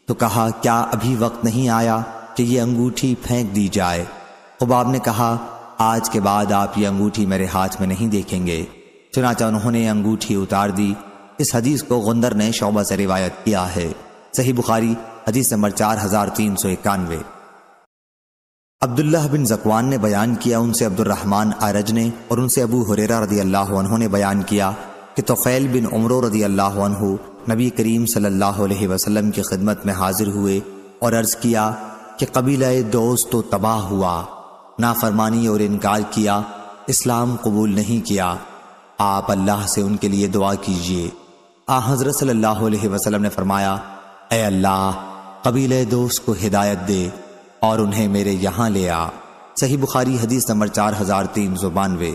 तो कहा क्या अभी वक्त नहीं आया कि ये अंगूठी फेंक दी जाए खबाब ने कहा आज के बाद आप ये अंगूठी मेरे हाथ में नहीं देखेंगे चुनाचा उन्होंने अंगूठी उतार दी इस हदीस को गुंदर ने शोबा से रिवायत किया है सही बुखारी हदीस नंबर चार हजार तीन सौ इक्यानवे अब्दुल्लाह बिन जकवान ने बयान किया उनसे अब्दुलरहमान आरज ने और उनसे अबू हुरेरा रदी अल्लाह ने बयान किया कि तोफ़ैल बिन उमरो रदी अल्लाह नबी करीम सल्लल्लाहु अलैहि वसल्लम की खिदमत में हाजिर हुए और अर्ज़ किया कि कबीला दोस्त तो तबाह हुआ नाफरमानी और इनकार किया इस्लाम कबूल नहीं किया आप अल्लाह से उनके लिए दुआ कीजिए आ हज़रत सल्लल्लाहु अलैहि वसल्लम ने फरमाया ए अल्लाह कबीले दोस्त को हिदायत दे और उन्हें मेरे यहाँ ले आ सही बुखारी हदीस नंबर चार हजार तीन सौ बानवे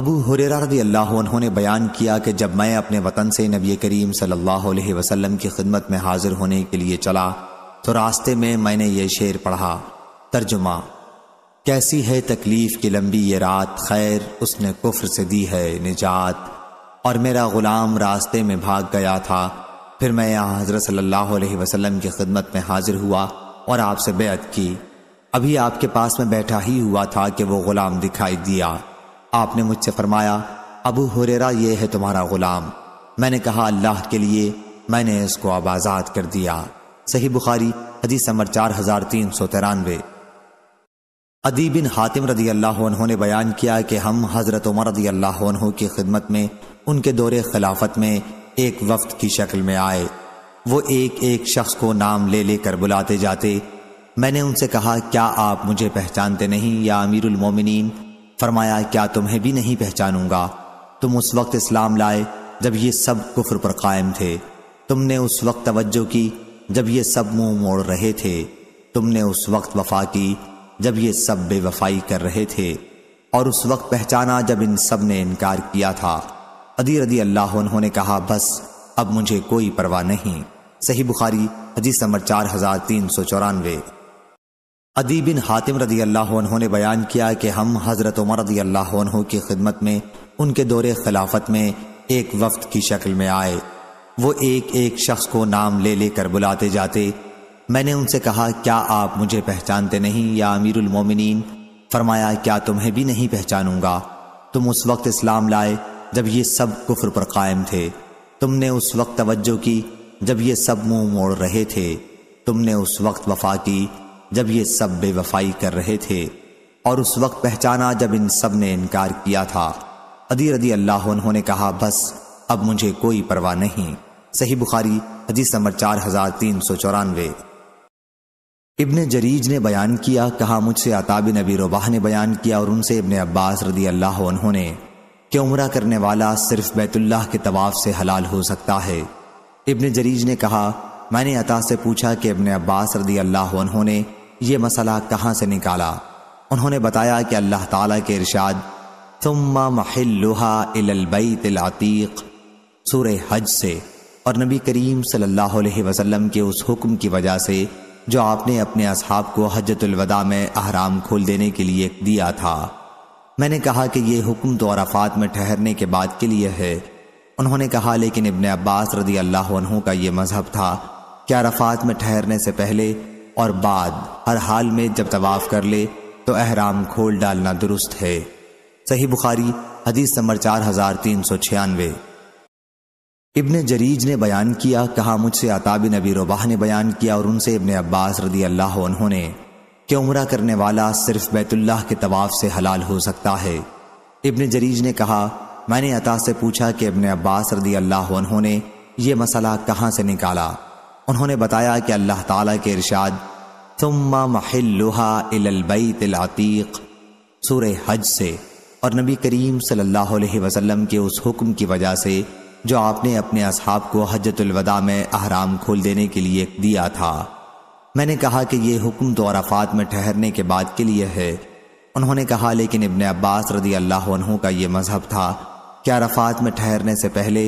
अबू हुरेरा रदी अल्लाह उन्होंने बयान किया कि जब मैं अपने वतन से नबी करीम सल्लल्लाहु अलैहि वसल्लम की खिदमत में हाजिर होने के लिए चला तो रास्ते में मैंने ये शेर पढ़ा तर्जुमा कैसी है तकलीफ की लंबी ये रात खैर उसने कुफ्र से दी है निजात और मेरा गुलाम रास्ते में भाग गया था फिर मैं यहाँ हज़रत सल्लल्लाहु अलैहि वसल्लम की खिदमत में हाजिर हुआ और आपसे बेअत की अभी आपके पास में बैठा ही हुआ था कि वो ग़ुलाम दिखाई दिया आपने मुझसे फरमाया अबू हुरेरा ये है तुम्हारा ग़ुलाम मैंने कहा अल्लाह के लिए मैंने इसको अब आज़ाद कर दिया सही बुखारी हदीस नंबर चार हज़ार तीन सौ तिरानवे अदी बिन हातिम रदी अल्लाह ने बयान किया कि हम हज़रत उमर रदी अल्लाह की खिदमत में उनके दौरे खिलाफत में एक वक्त की शक्ल में आए वो एक एक शख्स को नाम ले लेकर बुलाते जाते मैंने उनसे कहा क्या आप मुझे पहचानते नहीं या अमीरुल मोमिनीन फरमाया क्या तुम्हें भी नहीं पहचानूंगा तुम उस वक्त इस्लाम लाए जब ये सब कुफर पर कायम थे तुमने उस वक्त तवज्जो की जब ये सब मुंह मोड़ रहे थे तुमने उस वक्त वफा की जब ये सब बेवफाई कर रहे थे और उस वक्त पहचाना जब इन सब ने इनकार किया था अदी रदी अल्लाह उन्होंने कहा बस अब मुझे कोई परवाह नहीं सही बुखारी हदीस नंबर चार हजार तीन सौ चौरानवे अदी बिन हातिम रदी अल्लाह उन्होंने बयान किया कि हम हजरत उमर रदी अल्लाह उन्हों की खिदमत में उनके दौरे खिलाफत में एक वफ्त की शक्ल में आए वो एक एक शख्स को नाम ले लेकर बुलाते जाते मैंने उनसे कहा क्या आप मुझे पहचानते नहीं या अमीरुल मोमिनीन फरमाया क्या तुम्हें भी नहीं पहचानूंगा तुम उस वक्त इस्लाम लाए जब ये सब कुफर पर कायम थे तुमने उस वक्त तवज्जो की जब ये सब मुंह मोड़ रहे थे तुमने उस वक्त वफा की जब ये सब बेवफाई कर रहे थे और उस वक्त पहचाना जब इन सब ने इनकार किया था अदी रदी अल्लाह उन्होंने कहा बस अब मुझे कोई परवाह नहीं सही बुखारी हदीस नंबर चार हजार तीन सौ चौरानवे इबन जरीज ने बयान किया कहा मुझसे अताबिन अबी रोबाह ने बयान किया और उनसे इबन अब्बास रदी अल्लाह उन्होंने कि उम्र करने वाला सिर्फ बैतुल्लाह के तवाफ से हलाल हो सकता है इबन जरीज ने कहा मैंने अता से पूछा कि इबन अब्बास रदी अल्लाह उन्होंने यह मसला कहाँ से निकाला उन्होंने बताया कि अल्लाह ताला के इरशाद तुम्मा महिल्लुहा इलबईतलातीक सूर हज से और नबी करीम सल्लल्लाहु अलैहि वसल्लम के उस हुक्म की वजह से जो आपने अपने असहाब को हजतुलवदा में अहराम खोल देने के लिए दिया था मैंने कहा कि यह हुक्म तो अराफात में ठहरने के बाद के लिए है उन्होंने कहा लेकिन इबन अब्बास रदी अल्लाह का यह मज़हब था कि अराफात में ठहरने से पहले और बाद हर हाल में जब तवाफ़ कर ले तो अहराम खोल डालना दुरुस्त है सही बुखारी हदीस नंबर चार हजार तीन सौ छियानवे इबन जरीज ने बयान किया कहा मुझसे अताबिन नबी रोबाह ने बयान किया और उनसे इबन अब्बास रदी अल्लाह ने कि उम्र करने वाला सिर्फ बैतुल्लाह के तवाफ़ से हलाल हो सकता है इबन जरीज ने कहा मैंने अता से पूछा कि इबन अब्बास रदी अल्लाह उन्होंने यह मसला कहाँ से निकाला उन्होंने बताया कि अल्लाह ताला के इरशाद तुम्मा महिल्लुहा इलबई तिलातीक सूर हज से और नबी करीम सल्लल्लाहु अलैहि वसल्लम के उस हुक्म की वजह से जो आपने अपने असहाब को हजतुलवदा में अहराम खोल देने के लिए दिया था मैंने कहा कि यह हुक्म तो अराफात में ठहरने के बाद के लिए है उन्होंने कहा लेकिन इबन अब्बास रदी अल्लाह का यह मज़हब था कि अराफात में ठहरने से पहले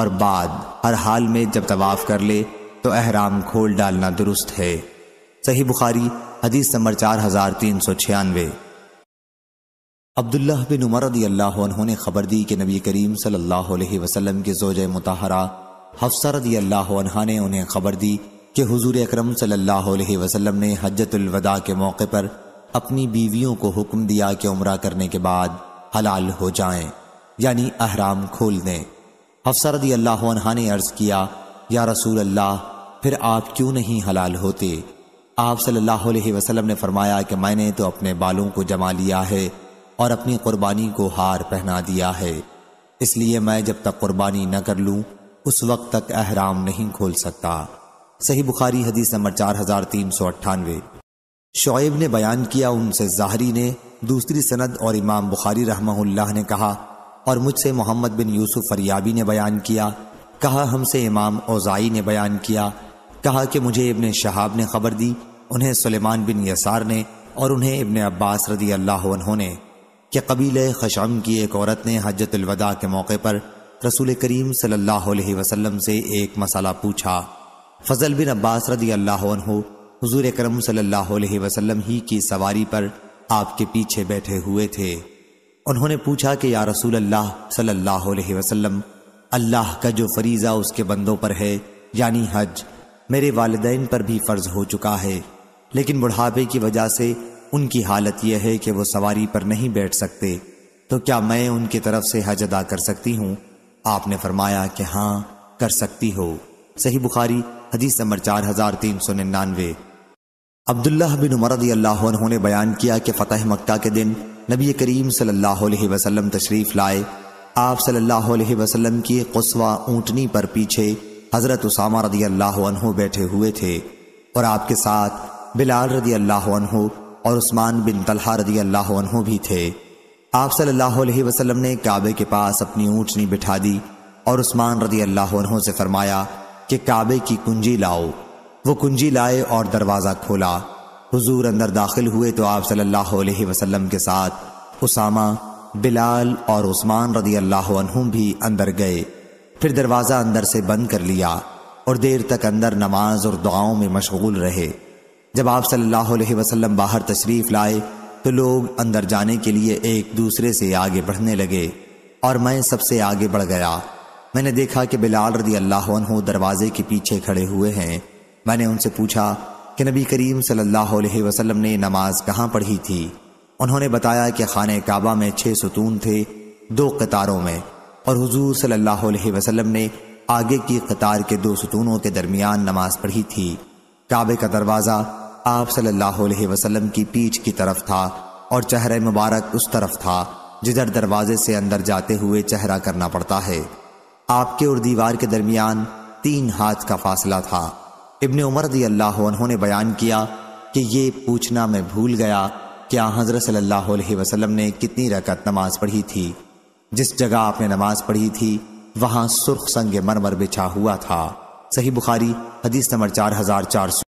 और बाद हर हाल में जब तवाफ़ कर ले तो अहराम खोल डालना दुरुस्त है सही बुखारी हदीस नंबर चार हजार तीन सौ छियानवे अब्दुल्ला बिन उमर रदी अल्लाह ने खबर दी कि नबी करीम सल्लल्लाहु अलैहि वसल्लम की जोज मुताहरा हफ्सा रदी अल्लाह ने उन्हें खबर दी कि हुजूर अकरम सल्लल्लाहु अलैहि वसल्लम ने हजतुल वदा के मौके पर अपनी बीवियों को हुक्म दिया कि उम्र करने के बाद हलाल हो जाएं यानी अहराम खोल दें हफ्सा रदी अल्लाह ने अर्ज़ किया या रसूल अल्लाह फिर आप क्यों नहीं हलाल होते आप सल्लल्लाहु अलैहि वसल्लम ने फरमाया कि मैंने तो अपने बालों को जमा लिया है और अपनी कुर्बानी को हार पहना दिया है इसलिए मैं जब तक कुर्बानी न कर लूँ उस वक्त तक अहराम नहीं खोल सकता सही बुखारी हदीस नंबर चार हजार तीन सौ अट्ठानवे शोएब ने बयान किया उनसे जाहरी ने दूसरी सनद और इमाम बुखारी रहमहुल्लाह ने कहा और मुझसे मोहम्मद बिन यूसुफ फरियाबी ने बयान किया कहा हमसे इमाम ओजाई ने बयान किया कहा कि मुझे इबन शहाब ने खबर दी उन्हें सुलेमान बिन यसार ने और उन्हें इबन अब्बास रदी अल्लाह ने कि कबीले खशम की एक औरत ने हजतलवदा के मौके पर रसूल करीम सल्लल्लाहु अलैहि वसल्लम से एक मसाला पूछा फजल बिन अब्बास रदी अल्लाह हजूर करम सल्लाम ही की सवारी पर आपके पीछे बैठे हुए थे उन्होंने पूछा कि या रसूल अल्लाह सल्लाह वसलम अल्लाह का जो फरीज़ा उसके बंदों पर है यानी हज मेरे वालदेन पर भी फ़र्ज हो चुका है लेकिन बुढ़ापे की वजह से उनकी हालत यह है कि वो सवारी पर नहीं बैठ सकते तो क्या मैं उनकी तरफ से हज अदा कर सकती हूँ आपने फरमाया कि हाँ कर सकती हो सही बुखारी हदीस नंबर चार हजार तीन सौ निन्यानवे अब्दुल्ला बिन उमर रदी अल्लाह ने बयान किया कि फतेह मक्का के दिन नबी करीम सल्लल्लाहु अलैहि वसल्लम तशरीफ़ लाए आप सल्लल्लाहु अलैहि वसल्लम की कसवा ऊँटनी पर पीछे हज़रत उसामा रदी अल्लाह बैठे हुए थे और आपके साथ बिलाल रदी अल्लाह और उस्मान बिन तलहा रदी अल्लाह भी थे आप सल्लल्लाहु अलैहि वसल्लम ने काबे के पास अपनी ऊँटनी बिठा दी और उस्मान रदी अल्लाह से फरमाया कि काबे की कुंजी लाओ वो कुंजी लाए और दरवाज़ा खोला हुजूर अंदर दाखिल हुए तो आप सल्लल्लाहु अलैहि वसल्लम के साथ उसामा बिलाल और उस्मान रदी अल्लाह भी अंदर गए फिर दरवाज़ा अंदर से बंद कर लिया और देर तक अंदर नमाज और दुआओं में मशगूल रहे जब आप सल्लल्लाहु अलैहि वसल्लम बाहर तशरीफ़ लाए तो लोग अंदर जाने के लिए एक दूसरे से आगे बढ़ने लगे और मैं सबसे आगे बढ़ गया मैंने देखा कि बिलाल रदी अल्लाह दरवाजे के पीछे खड़े हुए हैं मैंने उनसे पूछा कि नबी करीम सल्लल्लाहु अलैहि वसल्लम ने नमाज कहाँ पढ़ी थी उन्होंने बताया कि खान काबा में छः सतून थे दो कतारों में और हुजूर सल्लल्लाहु अलैहि वसल्लम ने आगे की कतार के दो सतूनों के दरमियान नमाज पढ़ी थी काबे का दरवाज़ा आप सल्लल्लाहु अलैहि वसल्लम की पीठ की तरफ था और चेहरा मुबारक उस तरफ था जिधर दरवाजे से अंदर जाते हुए चेहरा करना पड़ता है आपके और दीवार के दरमियान तीन हाथ का फासला था इबन उमर रदी अल्लाह ने बयान किया कि ये पूछना मैं भूल गया क्या हजरत सल्लल्लाहु अलैहि वसल्लम ने कितनी रकत नमाज पढ़ी थी जिस जगह आपने नमाज पढ़ी थी वहां सुर्ख संग मरमर बिछा हुआ था सही बुखारी हदीस नंबर चार हजार चार सौ